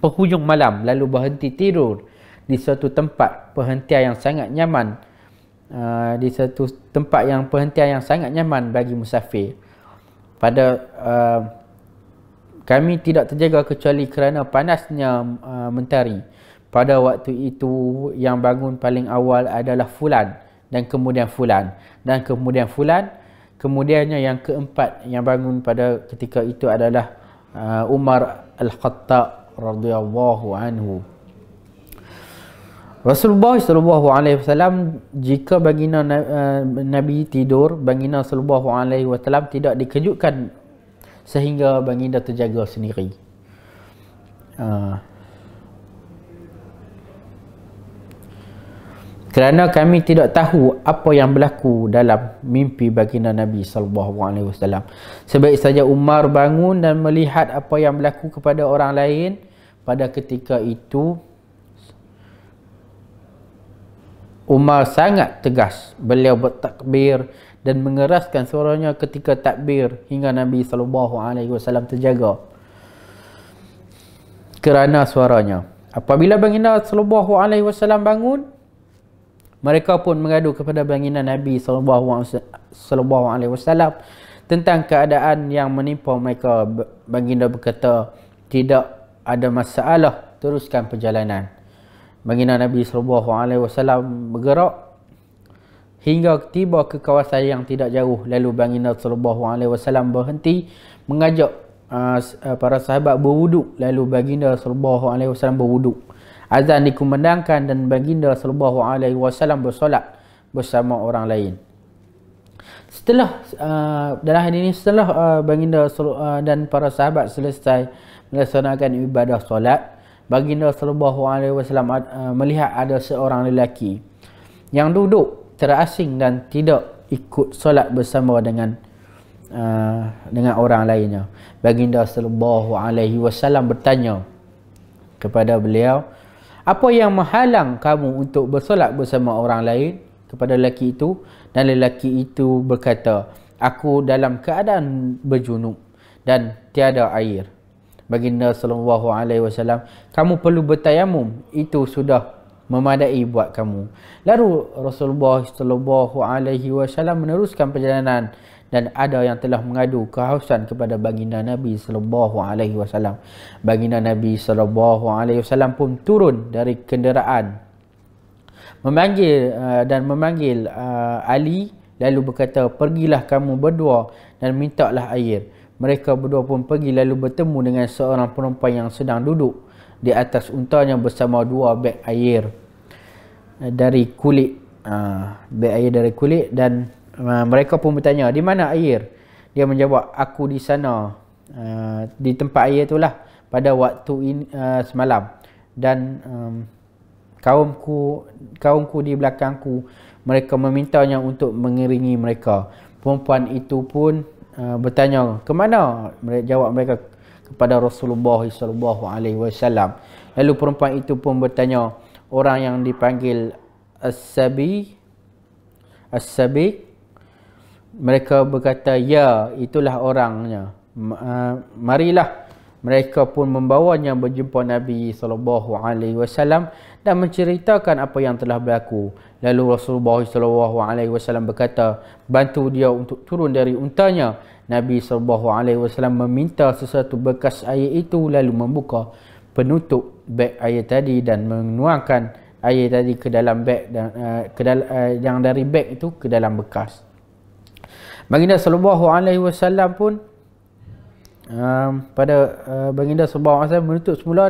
[SPEAKER 2] penghujung malam lalu berhenti tidur di suatu tempat perhentian yang sangat nyaman uh, di suatu tempat yang perhentian yang sangat nyaman bagi musafir pada uh, kami tidak terjaga kecuali kerana panasnya uh, mentari pada waktu itu yang bangun paling awal adalah fulan dan kemudian fulan dan kemudian fulan kemudiannya yang keempat yang bangun pada ketika itu adalah uh, Umar Al-Khattab radhiyallahu anhu Rasulullah sallallahu alaihi wasallam jika baginda uh, Nabi tidur baginda sallallahu alaihi wasallam tidak dikejutkan sehingga baginda terjaga sendiri uh, kerana kami tidak tahu apa yang berlaku dalam mimpi baginda Nabi sallallahu alaihi wasallam. Sebaik saja Umar bangun dan melihat apa yang berlaku kepada orang lain pada ketika itu Umar sangat tegas. Beliau bertakbir dan mengeraskan suaranya ketika takbir hingga Nabi sallallahu alaihi wasallam terjaga kerana suaranya. Apabila baginda sallallahu alaihi wasallam bangun, mereka pun mengadu kepada baginda Nabi SAW tentang keadaan yang menimpa mereka. Baginda berkata, "Tidak ada masalah, teruskan perjalanan." Baginda Nabi SAW bergerak hingga tiba ke kawasan yang tidak jauh lalu baginda SAW berhenti mengajak uh, para sahabat berwuduk lalu baginda SAW berwuduk azan dikumandangkan dan baginda sallallahu alaihi wasallam bersolat bersama orang lain. Setelah uh, dalam hari ini setelah uh, baginda uh, dan para sahabat selesai melaksanakan ibadah solat, baginda sallallahu alaihi wasallam uh, melihat ada seorang lelaki yang duduk terasing dan tidak ikut solat bersama dengan uh, dengan orang lainnya. Baginda sallallahu alaihi wasallam bertanya kepada beliau, apa yang menghalang kamu untuk bersolat bersama orang lain kepada lelaki itu dan lelaki itu berkata aku dalam keadaan berjunub dan tiada air baginda sallallahu alaihi wasallam kamu perlu bertayamum itu sudah memadai buat kamu lalu rasulullah sallallahu alaihi wasallam meneruskan perjalanan dan ada yang telah mengadu kehausan kepada baginda Nabi sallallahu alaihi wasallam. Baginda Nabi sallallahu alaihi wasallam pun turun dari kenderaan memanggil uh, dan memanggil uh, Ali lalu berkata pergilah kamu berdua dan mintalah air. Mereka berdua pun pergi lalu bertemu dengan seorang perempuan yang sedang duduk di atas untanya bersama dua beg air uh, dari kulit uh, beg air dari kulit dan Ah, mereka pun bertanya, di mana air? Dia menjawab, aku di sana. Uh, di tempat air itulah pada waktu in, uh, ah, semalam. Dan um, kaumku kaumku di belakangku, mereka memintanya untuk mengiringi mereka. Perempuan itu pun uh, bertanya, ke mana? Mereka jawab mereka kepada Rasulullah sallallahu alaihi wasallam. Lalu perempuan itu pun bertanya, orang yang dipanggil As-Sabi As-Sabiq mereka berkata ya itulah orangnya uh, marilah mereka pun membawanya berjumpa Nabi sallallahu alaihi wasallam dan menceritakan apa yang telah berlaku lalu Rasulullah sallallahu alaihi wasallam berkata bantu dia untuk turun dari untanya Nabi sallallahu alaihi wasallam meminta sesuatu bekas air itu lalu membuka penutup beg air tadi dan menuangkan air tadi ke dalam beg dan uh, ke dalam uh, yang dari beg itu ke dalam bekas Baginda sallallahu alaihi wasallam pun um, pada uh, baginda sallallahu alaihi wasallam menutup semula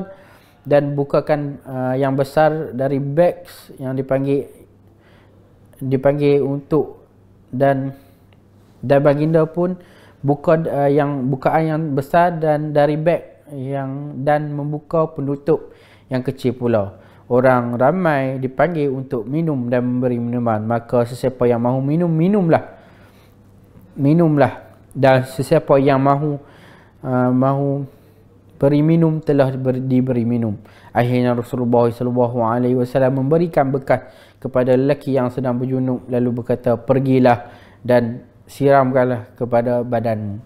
[SPEAKER 2] dan bukakan uh, yang besar dari bags yang dipanggil dipanggil untuk dan dan baginda pun buka uh, yang bukaan yang besar dan dari bag yang dan membuka penutup yang kecil pula. Orang ramai dipanggil untuk minum dan memberi minuman. Maka sesiapa yang mahu minum, minumlah minumlah dan sesiapa yang mahu uh, mahu beri minum telah diberi minum akhirnya Rasulullah sallallahu alaihi wasallam memberikan bekas kepada lelaki yang sedang berjunub lalu berkata pergilah dan siramkanlah kepada badanmu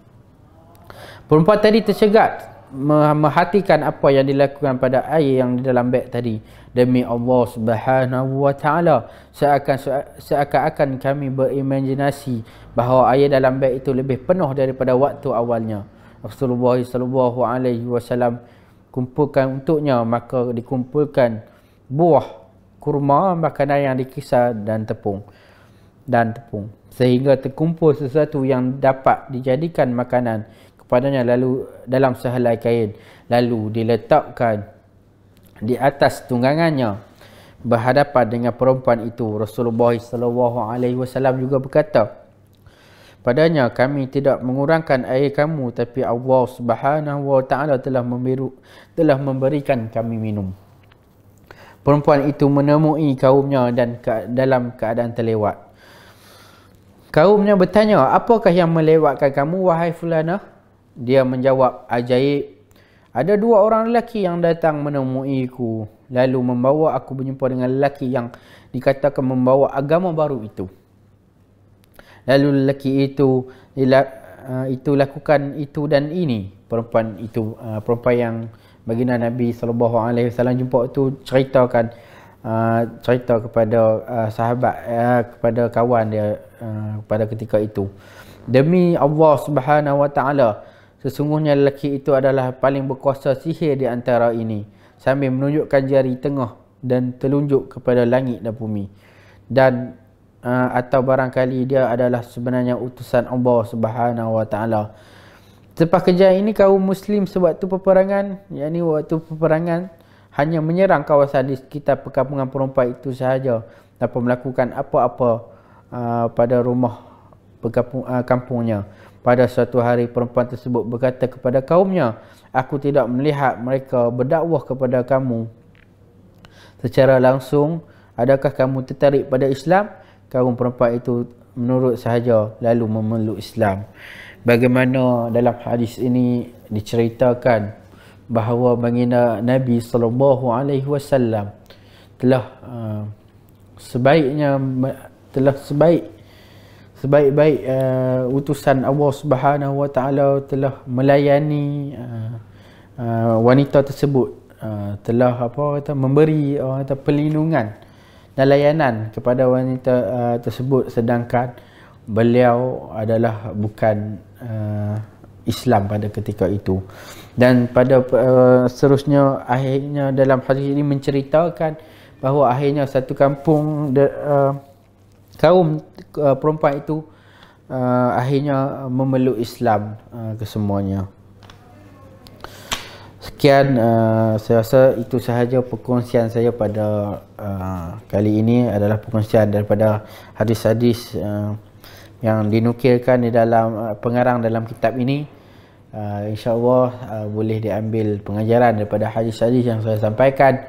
[SPEAKER 2] perempuan tadi tercegat memerhatikan apa yang dilakukan pada air yang di dalam beg tadi demi Allah Subhanahu wa taala seakan seakan-akan kami berimajinasi bahawa air dalam beg itu lebih penuh daripada waktu awalnya Rasulullah sallallahu alaihi wasallam kumpulkan untuknya maka dikumpulkan buah kurma makanan yang dikisar dan tepung dan tepung sehingga terkumpul sesuatu yang dapat dijadikan makanan kepadanya lalu dalam sehelai kain lalu diletakkan di atas tunggangannya berhadapan dengan perempuan itu Rasulullah sallallahu alaihi wasallam juga berkata padanya kami tidak mengurangkan air kamu tapi Allah Subhanahu wa taala telah memberi telah memberikan kami minum perempuan itu menemui kaumnya dan ke, dalam keadaan terlewat kaumnya bertanya apakah yang melewatkan kamu wahai fulanah dia menjawab ajaib. Ada dua orang lelaki yang datang menemuiku. Lalu membawa aku berjumpa dengan lelaki yang dikatakan membawa agama baru itu. Lalu lelaki itu uh, itu lakukan itu dan ini. Perempuan itu uh, perempuan yang baginda Nabi sallallahu alaihi wasallam jumpa itu ceritakan Uh, cerita kepada uh, sahabat uh, kepada kawan dia uh, pada ketika itu demi Allah Subhanahu wa taala Sesungguhnya lelaki itu adalah paling berkuasa sihir di antara ini sambil menunjukkan jari tengah dan telunjuk kepada langit dan bumi. Dan uh, atau barangkali dia adalah sebenarnya utusan Allah Subhanahu Wa Taala. Selepas kejadian ini kaum muslim sewaktu peperangan, yakni waktu peperangan hanya menyerang kawasan di sekitar perkampungan perompak itu sahaja tanpa melakukan apa-apa uh, pada rumah uh, kampungnya. Pada suatu hari perempuan tersebut berkata kepada kaumnya, aku tidak melihat mereka berdakwah kepada kamu secara langsung. Adakah kamu tertarik pada Islam? Kaum perempuan itu menurut sahaja lalu memeluk Islam. Bagaimana dalam hadis ini diceritakan bahawa baginda Nabi sallallahu alaihi wasallam telah uh, sebaiknya telah sebaik sebaik-baik uh, utusan Allah Subhanahu Wa Taala telah melayani uh, uh, wanita tersebut uh, telah apa kata memberi uh, kata pelindungan dan layanan kepada wanita uh, tersebut sedangkan beliau adalah bukan uh, Islam pada ketika itu dan pada uh, seterusnya akhirnya dalam hadis ini menceritakan bahawa akhirnya satu kampung de, uh, kaum uh, perempuan itu uh, akhirnya memeluk Islam uh, kesemuanya. Sekian uh, saya rasa itu sahaja perkongsian saya pada uh, kali ini adalah perkongsian daripada hadis-hadis uh, yang dinukilkan di dalam uh, pengarang dalam kitab ini. Uh, InsyaAllah uh, boleh diambil pengajaran daripada hadis-hadis yang saya sampaikan.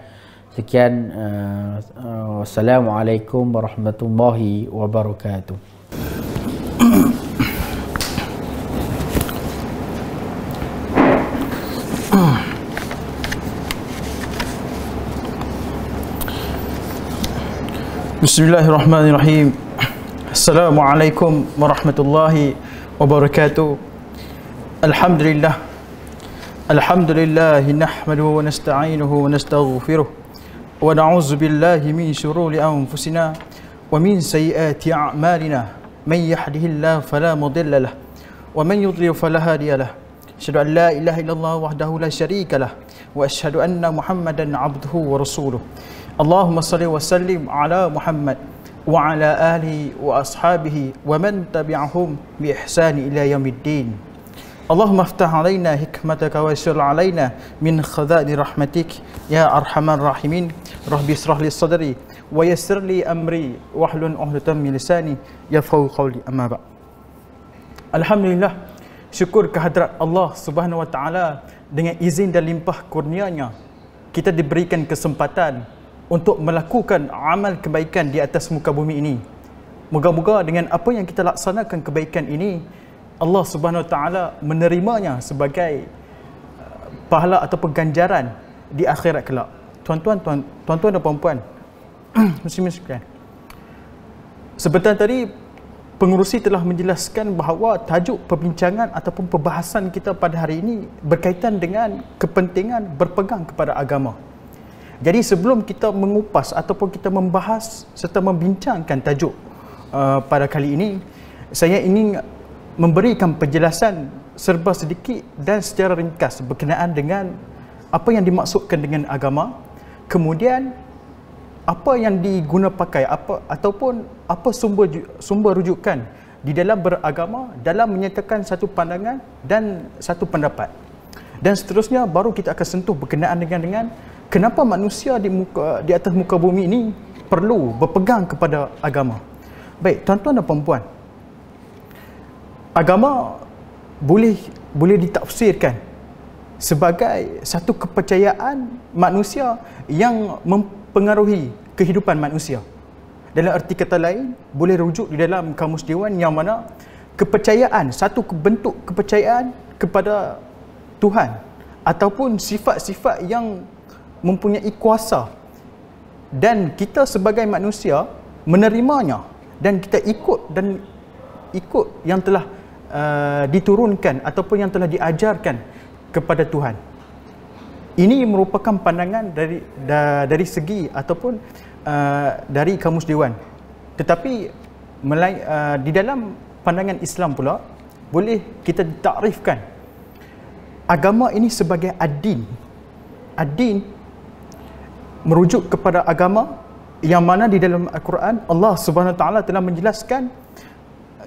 [SPEAKER 2] Sekian uh, uh, Wassalamualaikum warahmatullahi wabarakatuh
[SPEAKER 3] بسم الله الرحمن الرحيم السلام عليكم ورحمة الله وبركاته الحمد لله الحمد لله نحمده ونستعينه ونستغفره ونعوذ بالله من شرور أنفسنا ومن سيئات أعمالنا من يحده الله فلا مضل له ومن يضلل فلا هادي له أشهد أن لا إله إلا الله وحده لا شريك له وأشهد أن محمدا عبده ورسوله اللهم صل وسلم على محمد وعلى آله وأصحابه ومن تبعهم بإحسان إلى يوم الدين اللهم افتح علينا حكمتك واشر علينا من خزائن رحمتك يا ارحم الراحمين رب اشرح لي صدري ويسر لي Amri, واحلل عهدة من لساني يفقهوا قولي اما بعد الحمد لله syukur kehadrat Allah Subhanahu wa taala dengan izin dan limpah kurnianya kita diberikan kesempatan untuk melakukan amal kebaikan di atas muka bumi ini. Moga-moga dengan apa yang kita laksanakan kebaikan ini, Allah Subhanahu Wa Taala menerimanya sebagai uh, pahala atau ganjaran di akhirat kelak. Tuan-tuan, tuan-tuan dan puan-puan, [CLEARS THROAT] muslimin sekalian. Sebentar tadi pengerusi telah menjelaskan bahawa tajuk perbincangan ataupun perbahasan kita pada hari ini berkaitan dengan kepentingan berpegang kepada agama. Jadi sebelum kita mengupas ataupun kita membahas serta membincangkan tajuk uh, pada kali ini, saya ingin memberikan penjelasan serba sedikit dan secara ringkas berkenaan dengan apa yang dimaksudkan dengan agama kemudian apa yang diguna pakai apa ataupun apa sumber sumber rujukan di dalam beragama dalam menyatakan satu pandangan dan satu pendapat dan seterusnya baru kita akan sentuh berkenaan dengan dengan kenapa manusia di muka di atas muka bumi ini perlu berpegang kepada agama baik tuan-tuan dan puan-puan agama boleh boleh ditafsirkan sebagai satu kepercayaan manusia yang mempengaruhi kehidupan manusia. Dalam erti kata lain, boleh rujuk di dalam kamus dewan yang mana kepercayaan, satu bentuk kepercayaan kepada Tuhan ataupun sifat-sifat yang mempunyai kuasa dan kita sebagai manusia menerimanya dan kita ikut dan ikut yang telah uh, diturunkan ataupun yang telah diajarkan kepada Tuhan. Ini merupakan pandangan dari da, dari segi ataupun uh, dari kamus dewan. Tetapi melai, uh, di dalam pandangan Islam pula boleh kita takrifkan agama ini sebagai adin. Adin merujuk kepada agama yang mana di dalam Al-Quran Allah Subhanahu Wa Taala telah menjelaskan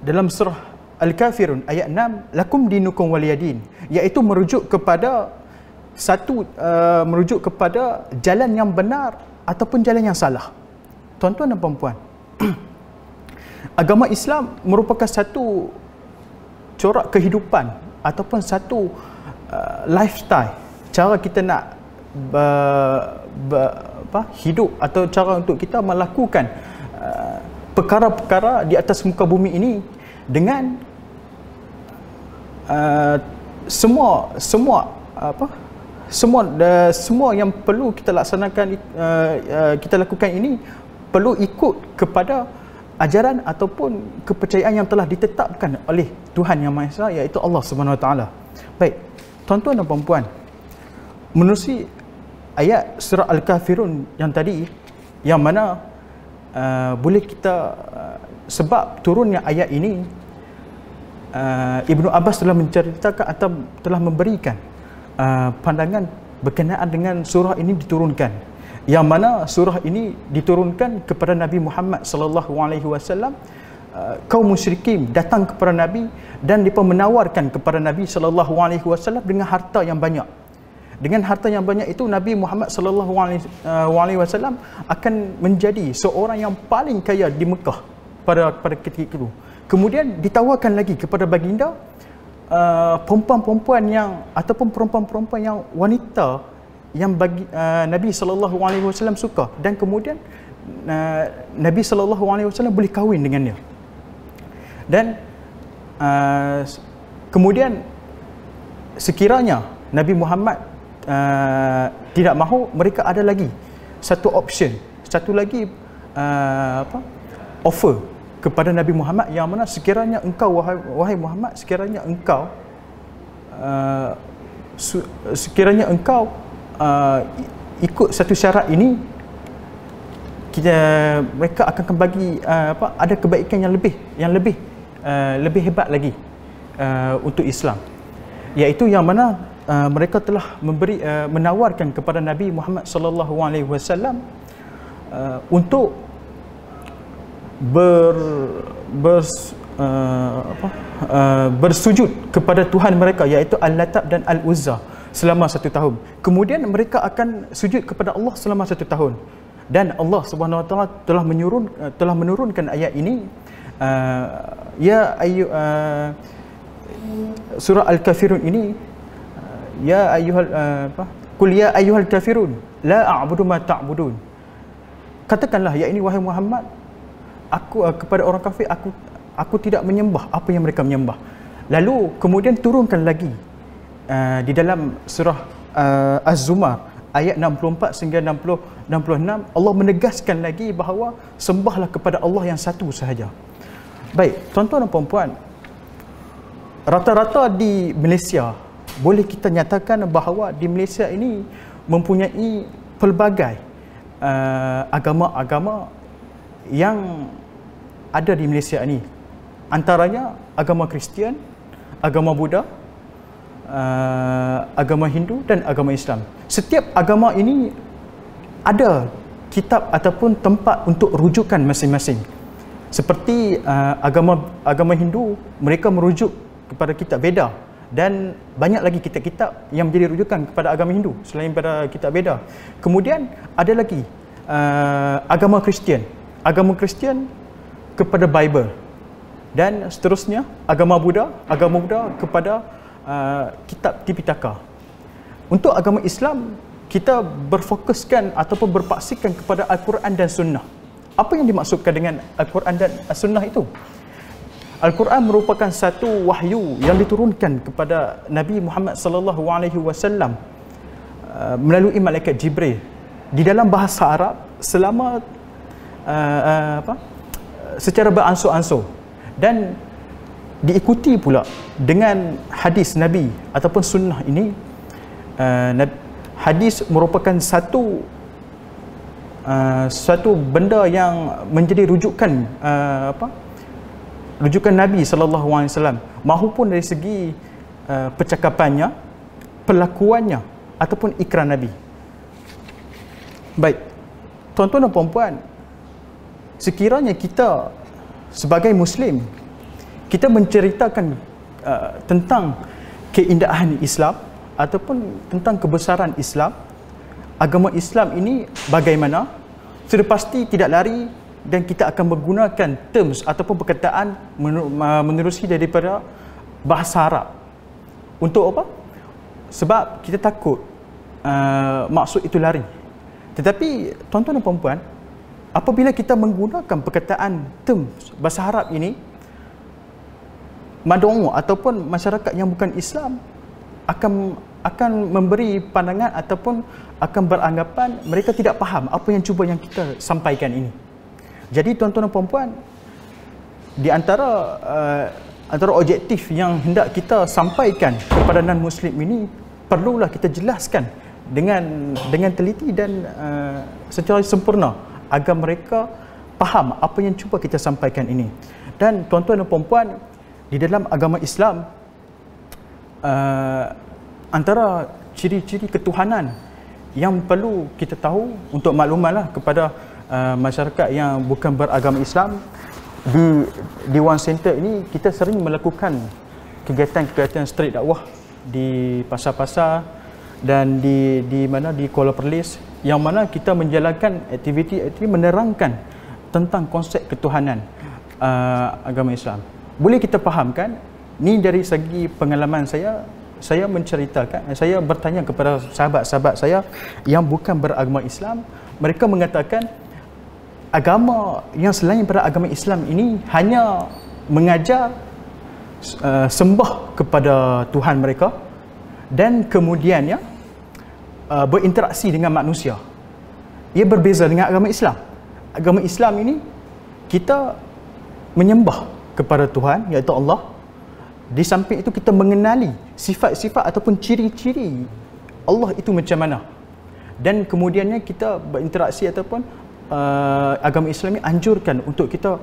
[SPEAKER 3] dalam surah Al-Kafirun ayat 6 lakum dinukum waliyadin iaitu merujuk kepada satu uh, merujuk kepada jalan yang benar ataupun jalan yang salah. Tuan-tuan dan puan-puan. [CLEARS THROAT] Agama Islam merupakan satu corak kehidupan ataupun satu uh, lifestyle cara kita nak uh, ber, apa hidup atau cara untuk kita melakukan uh, perkara-perkara di atas muka bumi ini dengan Uh, semua semua apa semua the, semua yang perlu kita laksanakan uh, uh, kita lakukan ini perlu ikut kepada ajaran ataupun kepercayaan yang telah ditetapkan oleh Tuhan Yang Maha Esa iaitu Allah Subhanahu Wa Taala. Baik, tuan-tuan dan puan-puan, menerusi ayat surah Al-Kafirun yang tadi yang mana uh, boleh kita uh, sebab turunnya ayat ini uh, Ibnu Abbas telah menceritakan atau telah memberikan uh, pandangan berkenaan dengan surah ini diturunkan yang mana surah ini diturunkan kepada Nabi Muhammad sallallahu alaihi wasallam ah, kaum musyrikin datang kepada Nabi dan depa menawarkan kepada Nabi sallallahu alaihi wasallam dengan harta yang banyak. Dengan harta yang banyak itu Nabi Muhammad sallallahu alaihi wasallam akan menjadi seorang yang paling kaya di Mekah pada pada ketika itu. Kemudian ditawarkan lagi kepada baginda uh, perempuan-perempuan yang ataupun perempuan-perempuan yang wanita yang bagi uh, Nabi saw suka dan kemudian uh, Nabi saw alaihi wasallam boleh kahwin dengannya. Dan uh, kemudian sekiranya Nabi Muhammad uh, tidak mahu mereka ada lagi satu option, satu lagi uh, apa? offer kepada Nabi Muhammad yang mana sekiranya engkau wahai, wahai Muhammad sekiranya engkau uh, sekiranya engkau uh, ikut satu syarat ini kita mereka akan kembali uh, apa ada kebaikan yang lebih yang lebih uh, lebih hebat lagi uh, untuk Islam iaitu yang mana uh, mereka telah memberi uh, menawarkan kepada Nabi Muhammad sallallahu alaihi wasallam uh, untuk ber ber uh, apa uh, bersujud kepada Tuhan mereka iaitu Al-Latab dan Al-Uzza selama satu tahun. Kemudian mereka akan sujud kepada Allah selama satu tahun. Dan Allah Subhanahu Wa Taala telah menyurun uh, telah menurunkan ayat ini uh, ya ayu uh, surah Al-Kafirun ini uh, ya ayuhal uh, apa kul ya ayuhal kafirun la a'budu ma ta'budun katakanlah ya ini wahai Muhammad aku eh, kepada orang kafir aku aku tidak menyembah apa yang mereka menyembah lalu kemudian turunkan lagi uh, di dalam surah uh, az-zumar ayat 64 sehingga 60 66 Allah menegaskan lagi bahawa sembahlah kepada Allah yang satu sahaja baik tuan-tuan dan puan-puan rata-rata di Malaysia boleh kita nyatakan bahawa di Malaysia ini mempunyai pelbagai uh, agama-agama yang ada di Malaysia ni antaranya agama Kristian, agama Buddha, uh, agama Hindu dan agama Islam. Setiap agama ini ada kitab ataupun tempat untuk rujukan masing-masing. Seperti uh, agama agama Hindu, mereka merujuk kepada kitab Veda dan banyak lagi kitab-kitab yang menjadi rujukan kepada agama Hindu selain pada kitab Veda. Kemudian ada lagi uh, agama Kristian agama Kristian kepada Bible dan seterusnya agama Buddha agama Buddha kepada uh, kitab Tipitaka untuk agama Islam kita berfokuskan ataupun berpaksikan kepada Al-Quran dan Sunnah apa yang dimaksudkan dengan Al-Quran dan Sunnah itu? Al-Quran merupakan satu wahyu yang diturunkan kepada Nabi Muhammad SAW alaihi uh, melalui malaikat Jibril di dalam bahasa Arab selama Uh, uh, apa secara beransur-ansur dan diikuti pula dengan hadis nabi ataupun sunnah ini uh, hadis merupakan satu uh, satu benda yang menjadi rujukan uh, apa rujukan nabi saw alaihi mahupun dari segi uh, percakapannya perlakuannya ataupun ikran nabi baik tuan-tuan dan puan-puan sekiranya kita sebagai muslim kita menceritakan uh, tentang keindahan Islam ataupun tentang kebesaran Islam agama Islam ini bagaimana sudah pasti tidak lari dan kita akan menggunakan terms ataupun perkataan menerusi daripada bahasa Arab untuk apa? sebab kita takut uh, maksud itu lari tetapi tuan-tuan dan puan-puan apabila kita menggunakan perkataan terms bahasa Arab ini madu'u ataupun masyarakat yang bukan Islam akan akan memberi pandangan ataupun akan beranggapan mereka tidak faham apa yang cuba yang kita sampaikan ini. Jadi tuan-tuan dan puan-puan di antara uh, antara objektif yang hendak kita sampaikan kepada non-muslim ini perlulah kita jelaskan dengan dengan teliti dan uh, secara sempurna agar mereka faham apa yang cuba kita sampaikan ini. Dan tuan-tuan dan puan-puan, di dalam agama Islam, uh, antara ciri-ciri ketuhanan yang perlu kita tahu untuk maklumatlah kepada uh, masyarakat yang bukan beragama Islam, di, di One Center ini kita sering melakukan kegiatan-kegiatan street dakwah di pasar-pasar dan di di mana di Kuala Perlis yang mana kita menjalankan aktiviti-aktiviti menerangkan tentang konsep ketuhanan uh, agama Islam. Boleh kita fahamkan ni dari segi pengalaman saya saya menceritakan eh, saya bertanya kepada sahabat-sahabat saya yang bukan beragama Islam mereka mengatakan agama yang selain daripada agama Islam ini hanya mengajar uh, sembah kepada Tuhan mereka dan kemudiannya uh, berinteraksi dengan manusia. Ia berbeza dengan agama Islam. Agama Islam ini kita menyembah kepada Tuhan iaitu Allah. Di samping itu kita mengenali sifat-sifat ataupun ciri-ciri Allah itu macam mana. Dan kemudiannya kita berinteraksi ataupun uh, agama Islam ini anjurkan untuk kita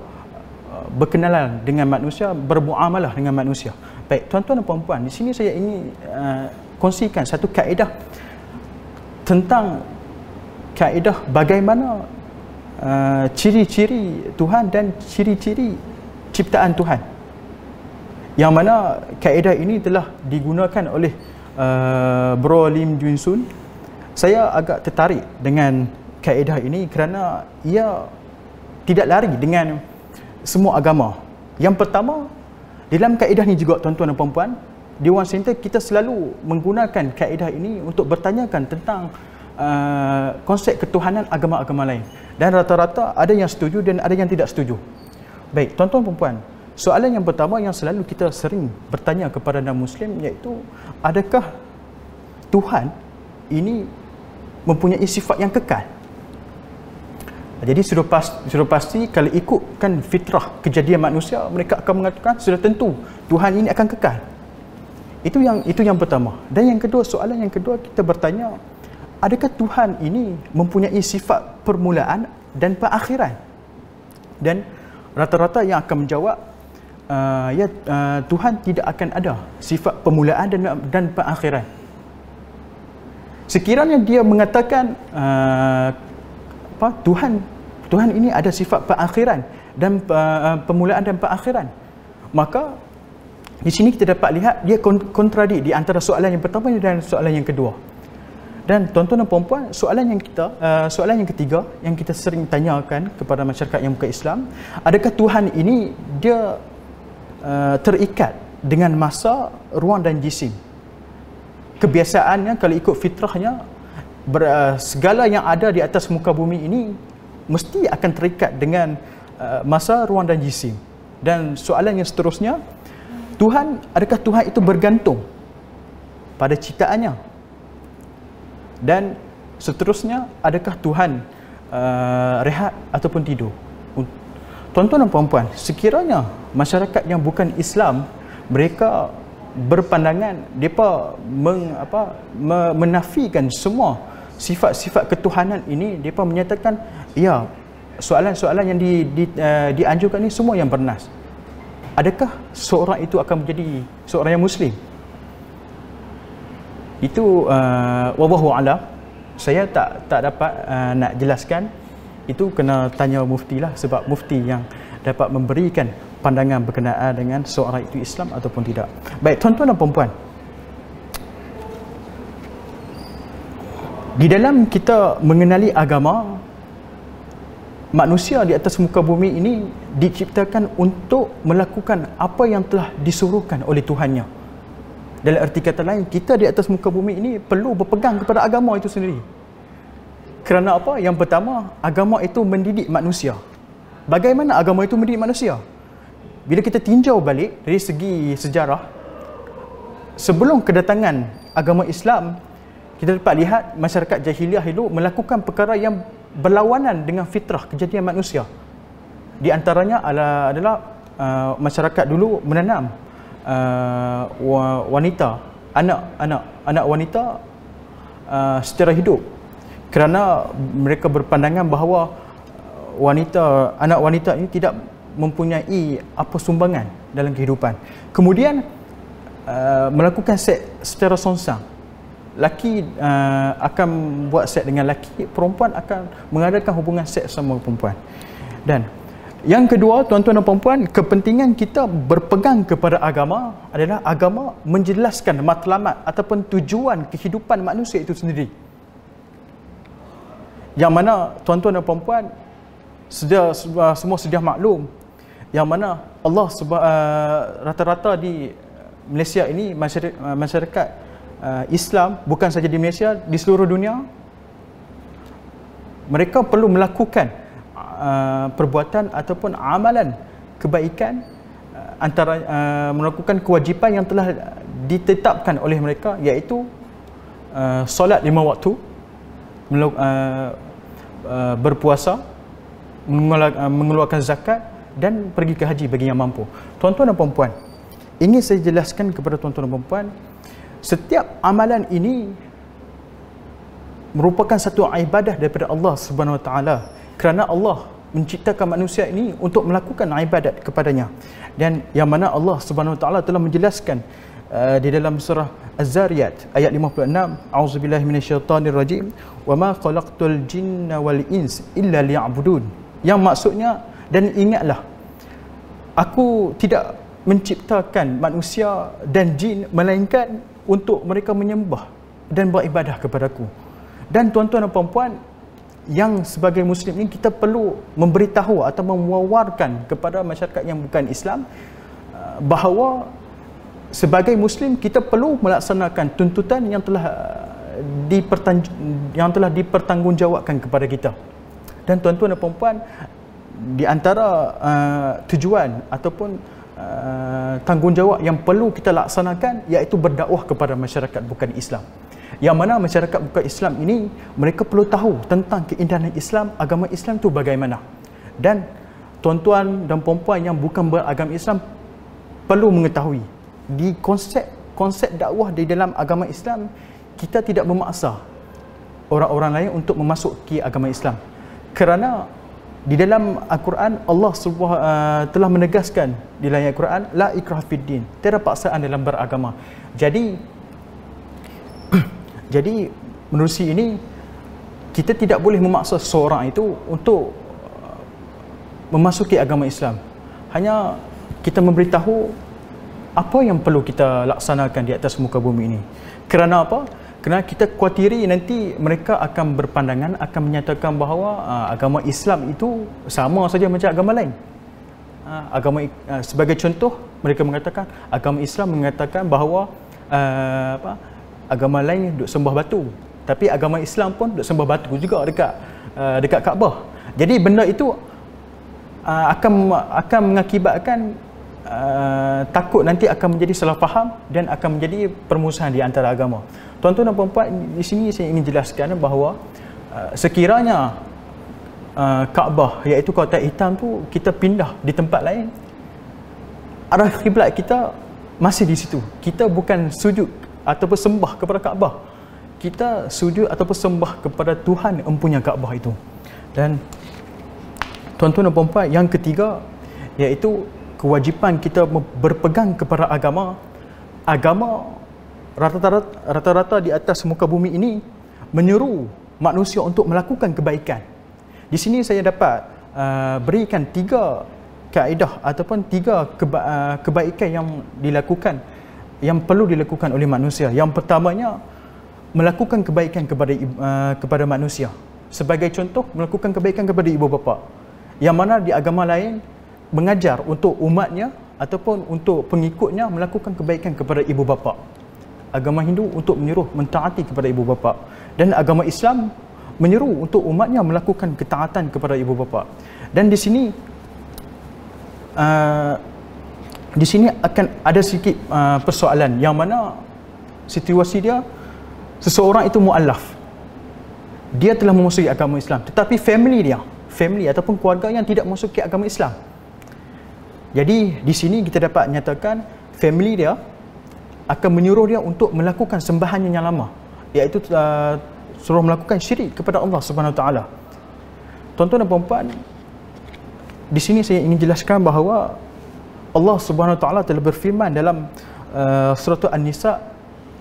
[SPEAKER 3] uh, berkenalan dengan manusia, bermuamalah dengan manusia. Baik, tuan-tuan dan puan-puan, di sini saya ingin uh, kongsikan satu kaedah tentang kaedah bagaimana uh, ciri-ciri Tuhan dan ciri-ciri ciptaan Tuhan yang mana kaedah ini telah digunakan oleh uh, Bro Lim Jun Sun saya agak tertarik dengan kaedah ini kerana ia tidak lari dengan semua agama yang pertama dalam kaedah ini juga tuan-tuan dan puan-puan di Dewan Center kita selalu menggunakan kaedah ini untuk bertanyakan tentang uh, konsep ketuhanan agama-agama lain dan rata-rata ada yang setuju dan ada yang tidak setuju. Baik, tuan-tuan puan soalan yang pertama yang selalu kita sering bertanya kepada non muslim iaitu adakah Tuhan ini mempunyai sifat yang kekal? Jadi sudah pasti, sudah pasti kalau ikutkan fitrah kejadian manusia mereka akan mengatakan sudah tentu Tuhan ini akan kekal. Itu yang itu yang pertama. Dan yang kedua, soalan yang kedua kita bertanya, adakah Tuhan ini mempunyai sifat permulaan dan perakhiran? Dan rata-rata yang akan menjawab uh, ya uh, Tuhan tidak akan ada sifat permulaan dan dan perakhiran. Sekiranya dia mengatakan uh, apa Tuhan Tuhan ini ada sifat perakhiran dan uh, uh permulaan dan perakhiran. Maka di sini kita dapat lihat dia kontradik di antara soalan yang pertama dan soalan yang kedua. Dan tuan-tuan dan puan-puan, soalan yang kita eh, soalan yang ketiga yang kita sering tanyakan kepada masyarakat yang bukan Islam, adakah Tuhan ini dia eh, terikat dengan masa, ruang dan jisim? Kebiasaannya kalau ikut fitrahnya eh, segala yang ada di atas muka bumi ini mesti akan terikat dengan masa, ruang dan jisim. Dan soalan yang seterusnya, Tuhan, adakah Tuhan itu bergantung pada ciptaannya? Dan seterusnya, adakah Tuhan uh, rehat ataupun tidur? Tuan-tuan dan puan-puan, sekiranya masyarakat yang bukan Islam, mereka berpandangan depa meng apa menafikan semua sifat-sifat ketuhanan ini depa menyatakan ya soalan-soalan yang di, di uh, dianjurkan ini semua yang bernas adakah seorang itu akan menjadi seorang yang muslim itu uh, wallahu alam saya tak tak dapat uh, nak jelaskan itu kena tanya mufti lah sebab mufti yang dapat memberikan pandangan berkenaan dengan seorang itu Islam ataupun tidak baik tuan-tuan dan puan-puan di dalam kita mengenali agama manusia di atas muka bumi ini diciptakan untuk melakukan apa yang telah disuruhkan oleh Tuhannya. Dalam erti kata lain, kita di atas muka bumi ini perlu berpegang kepada agama itu sendiri. Kerana apa? Yang pertama, agama itu mendidik manusia. Bagaimana agama itu mendidik manusia? Bila kita tinjau balik dari segi sejarah, sebelum kedatangan agama Islam, kita dapat lihat masyarakat jahiliah itu melakukan perkara yang berlawanan dengan fitrah kejadian manusia. Di antaranya adalah, adalah uh, masyarakat dulu menanam uh, wanita, anak-anak, anak wanita uh, secara hidup. Kerana mereka berpandangan bahawa uh, wanita, anak wanita ini tidak mempunyai apa sumbangan dalam kehidupan. Kemudian uh, melakukan seks secara sonsang laki uh, akan buat seks dengan laki perempuan akan mengadakan hubungan seks sama perempuan dan yang kedua tuan-tuan dan perempuan kepentingan kita berpegang kepada agama adalah agama menjelaskan matlamat ataupun tujuan kehidupan manusia itu sendiri yang mana tuan-tuan dan perempuan sudah semua sudah maklum yang mana Allah uh, rata-rata di Malaysia ini uh, masyarakat, masyarakat Uh, Islam bukan saja di Malaysia di seluruh dunia mereka perlu melakukan uh, perbuatan ataupun amalan kebaikan uh, antara uh, melakukan kewajipan yang telah ditetapkan oleh mereka iaitu uh, solat lima waktu uh, uh, berpuasa uh, mengeluarkan zakat dan pergi ke haji bagi yang mampu tuan-tuan dan puan-puan ingin saya jelaskan kepada tuan-tuan dan puan-puan setiap amalan ini merupakan satu ibadah daripada Allah Subhanahu Taala kerana Allah menciptakan manusia ini untuk melakukan ibadat kepadanya dan yang mana Allah Subhanahu Taala telah menjelaskan uh, di dalam surah Az-Zariyat ayat 56 auzubillahi minasyaitanir rajim wama khalaqtul jinna wal ins illa liya'budun yang maksudnya dan ingatlah aku tidak menciptakan manusia dan jin melainkan untuk mereka menyembah dan beribadah kepada kepadaku. Dan tuan-tuan dan puan-puan, yang sebagai muslim ini kita perlu memberitahu atau mewawarkan kepada masyarakat yang bukan Islam uh, bahawa sebagai muslim kita perlu melaksanakan tuntutan yang telah uh, yang telah dipertanggungjawabkan kepada kita. Dan tuan-tuan dan puan-puan di antara uh, tujuan ataupun Ah, tanggungjawab yang perlu kita laksanakan iaitu berdakwah kepada masyarakat bukan Islam. Yang mana masyarakat bukan Islam ini mereka perlu tahu tentang keindahan Islam, agama Islam tu bagaimana. Dan tuan-tuan dan puan-puan yang bukan beragama Islam perlu mengetahui di konsep konsep dakwah di dalam agama Islam kita tidak memaksa orang-orang lain untuk memasuki agama Islam. Kerana di dalam Al-Quran Allah subhanahu uh, telah menegaskan di dalam Al-Quran la ikrah fid din tiada paksaan dalam beragama jadi [CLEARS THROAT] jadi menerusi ini kita tidak boleh memaksa seorang itu untuk uh, memasuki agama Islam hanya kita memberitahu apa yang perlu kita laksanakan di atas muka bumi ini kerana apa kerana kita kuatiri nanti mereka akan berpandangan akan menyatakan bahawa uh, agama Islam itu sama saja macam agama lain uh, agama uh, sebagai contoh mereka mengatakan agama Islam mengatakan bahawa uh, apa agama lain duk sembah batu tapi agama Islam pun duk sembah batu juga dekat uh, dekat Kaabah jadi benda itu uh, akan akan mengakibatkan Uh, takut nanti akan menjadi salah faham dan akan menjadi permusuhan di antara agama. Tuan-tuan dan puan-puan, di sini saya ingin jelaskan bahawa uh, sekiranya uh, Kaabah iaitu kotak hitam tu kita pindah di tempat lain, arah kiblat kita masih di situ. Kita bukan sujud atau sembah kepada Kaabah. Kita sujud atau sembah kepada Tuhan empunya Kaabah itu. Dan tuan-tuan dan puan-puan, yang ketiga iaitu kewajipan kita berpegang kepada agama agama rata-rata di atas muka bumi ini menyeru manusia untuk melakukan kebaikan. Di sini saya dapat uh, berikan tiga kaedah ataupun tiga keba- uh, kebaikan yang dilakukan yang perlu dilakukan oleh manusia. Yang pertamanya melakukan kebaikan kepada uh, kepada manusia. Sebagai contoh melakukan kebaikan kepada ibu bapa. Yang mana di agama lain mengajar untuk umatnya ataupun untuk pengikutnya melakukan kebaikan kepada ibu bapa agama Hindu untuk menyuruh mentaati kepada ibu bapa dan agama Islam menyeru untuk umatnya melakukan ketaatan kepada ibu bapa. Dan di sini uh, di sini akan ada sedikit uh, persoalan yang mana situasi dia seseorang itu muallaf. Dia telah memasuki agama Islam tetapi family dia, family ataupun keluarga yang tidak masuk ke agama Islam. Jadi di sini kita dapat nyatakan family dia akan menyuruh dia untuk melakukan sembahannya yang lama iaitu uh, suruh melakukan syirik kepada Allah Subhanahu Wa Taala. Tuan-tuan dan puan-puan, di sini saya ingin jelaskan bahawa Allah Subhanahu Wa Taala telah berfirman dalam uh, surah An-Nisa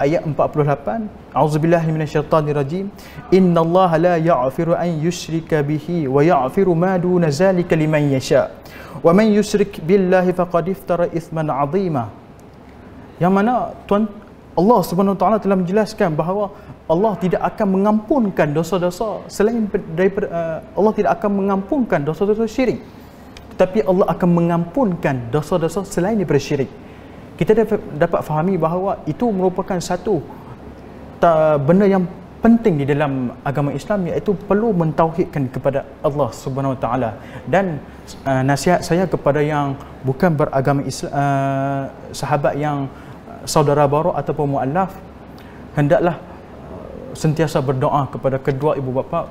[SPEAKER 3] ayat 48, A'udzubillahi minasyaitonirrajim, innallaha la ya'firu an yushrika bihi wa ya'firu ma duna zalika liman yasha. Wa man yushrik billahi faqad iftara ithman 'azima. Yang mana Tuan Allah Subhanahu taala telah menjelaskan bahawa Allah tidak akan mengampunkan dosa-dosa selain daripada uh, Allah tidak akan mengampunkan dosa-dosa syirik. Tetapi Allah akan mengampunkan dosa-dosa selain daripada syirik. Kita dapat fahami bahawa itu merupakan satu benda yang penting di dalam agama Islam iaitu perlu mentauhidkan kepada Allah Subhanahu Wa Taala dan uh, nasihat saya kepada yang bukan beragama Islam uh, eh, sahabat yang saudara baru ataupun mu'alaf hendaklah uh, sentiasa berdoa kepada kedua ibu bapa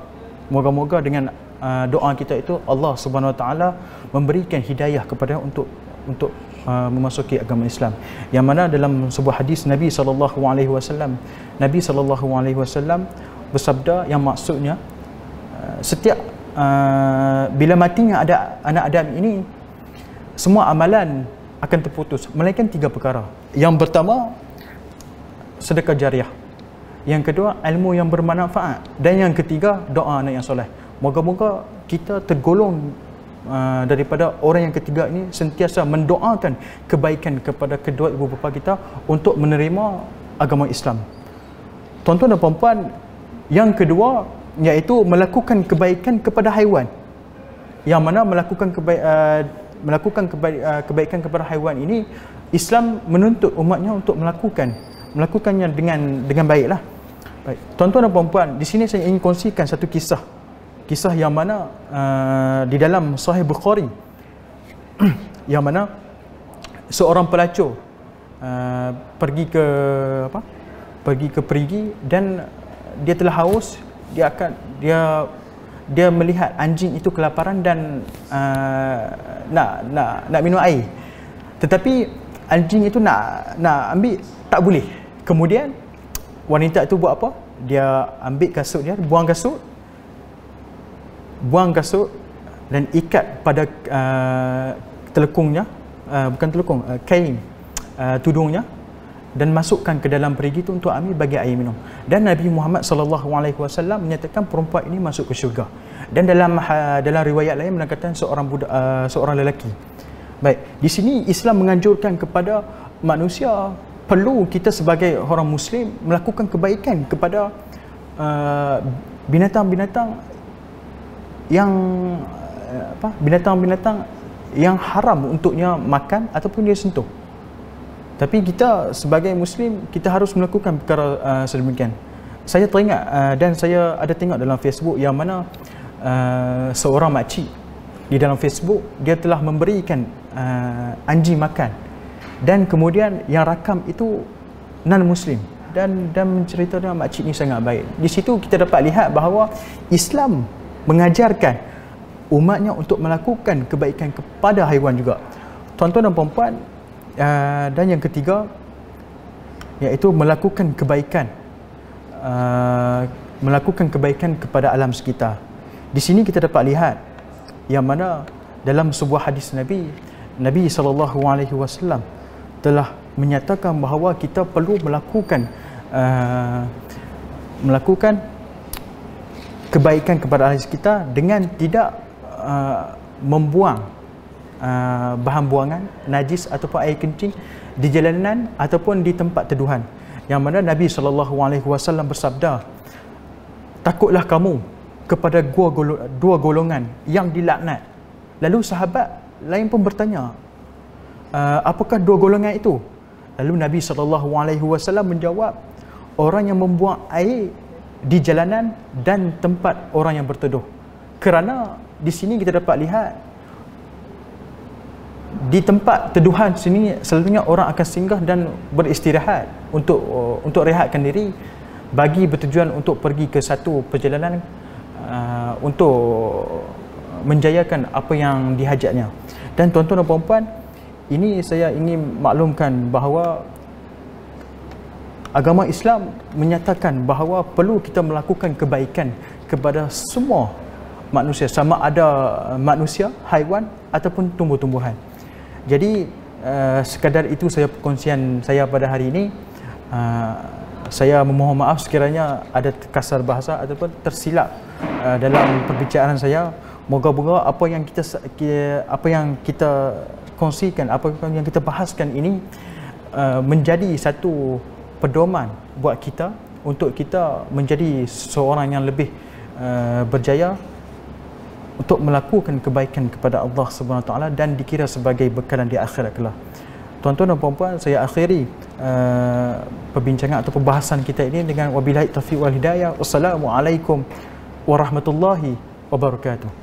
[SPEAKER 3] moga-moga dengan uh, doa kita itu Allah Subhanahu Wa Taala memberikan hidayah kepada untuk untuk uh, memasuki agama Islam. Yang mana dalam sebuah hadis Nabi sallallahu alaihi wasallam, Nabi sallallahu alaihi wasallam bersabda yang maksudnya uh, setiap uh, bila matinya ada anak Adam ini semua amalan akan terputus melainkan tiga perkara. Yang pertama sedekah jariah. Yang kedua ilmu yang bermanfaat dan yang ketiga doa anak yang soleh. Moga-moga kita tergolong Uh, daripada orang yang ketiga ini sentiasa mendoakan kebaikan kepada kedua ibu bapa kita untuk menerima agama Islam. Tuan-tuan dan puan-puan, yang kedua iaitu melakukan kebaikan kepada haiwan. Yang mana melakukan kebaikan uh, melakukan ah, kebaikan kepada haiwan ini Islam menuntut umatnya untuk melakukan melakukannya dengan dengan baiklah. Baik. Tuan-tuan dan puan-puan, di sini saya ingin kongsikan satu kisah. Kisah yang mana uh, di dalam Sahih Bukhari [CLEARS THROAT] yang mana seorang pelacur uh, pergi ke apa? Pergi ke perigi dan dia telah haus, dia akan dia dia melihat anjing itu kelaparan dan uh, nak nak nak minum air. Tetapi anjing itu nak nak ambil tak boleh. Kemudian wanita itu buat apa? Dia ambil kasut dia, buang kasut. Buang kasut dan ikat pada uh, telekungnya, uh, bukan telekung, uh, kain uh, tudungnya dan masukkan ke dalam perigi itu untuk ambil bagi air minum. Dan Nabi Muhammad sallallahu alaihi wasallam menyatakan perempuan ini masuk ke syurga. Dan dalam ha, dalam riwayat lain mengatakan seorang budak, uh, seorang lelaki. Baik, di sini Islam menganjurkan kepada manusia perlu kita sebagai orang muslim melakukan kebaikan kepada uh, binatang-binatang yang uh, apa binatang-binatang yang haram untuknya makan ataupun dia sentuh. Tapi kita sebagai Muslim kita harus melakukan perkara uh, sedemikian. Saya teringat uh, dan saya ada tengok dalam Facebook yang mana uh, seorang makcik di dalam Facebook dia telah memberikan uh, anjing makan dan kemudian yang rakam itu non Muslim dan dan cerita dia makcik ni sangat baik. Di situ kita dapat lihat bahawa Islam mengajarkan umatnya untuk melakukan kebaikan kepada haiwan juga. Tuan-tuan dan puan-puan, uh, dan yang ketiga iaitu melakukan kebaikan uh, melakukan kebaikan kepada alam sekitar di sini kita dapat lihat yang mana dalam sebuah hadis Nabi Nabi SAW telah menyatakan bahawa kita perlu melakukan uh, melakukan kebaikan kepada alam sekitar dengan tidak uh, membuang Ah, bahan buangan najis ataupun air kencing di jalanan ataupun di tempat teduhan yang mana Nabi saw bersabda takutlah kamu kepada gua dua golongan yang dilaknat lalu sahabat lain pun bertanya ah, apakah dua golongan itu lalu Nabi saw menjawab orang yang membuang air di jalanan dan tempat orang yang berteduh kerana di sini kita dapat lihat di tempat teduhan sini selalunya orang akan singgah dan beristirahat untuk uh, untuk rehatkan diri bagi bertujuan untuk pergi ke satu perjalanan uh, untuk menjayakan apa yang dihajatnya. Dan tuan-tuan dan puan-puan, ini saya ingin maklumkan bahawa agama Islam menyatakan bahawa perlu kita melakukan kebaikan kepada semua manusia sama ada uh, manusia, haiwan ataupun tumbuh-tumbuhan. Jadi uh, sekadar itu saya perkongsian saya pada hari ini. Uh, saya memohon maaf sekiranya ada kasar bahasa ataupun tersilap uh, dalam perbincangan saya. Moga-moga apa yang kita apa yang kita kongsikan, apa yang kita bahaskan ini uh, menjadi satu pedoman buat kita untuk kita menjadi seorang yang lebih uh, berjaya untuk melakukan kebaikan kepada Allah Subhanahu taala dan dikira sebagai bekalan di akhirat kelak. Tuan-tuan dan puan-puan, saya akhiri uh, perbincangan atau pembahasan kita ini dengan wabillahi taufiq wal hidayah. Wassalamualaikum warahmatullahi wabarakatuh.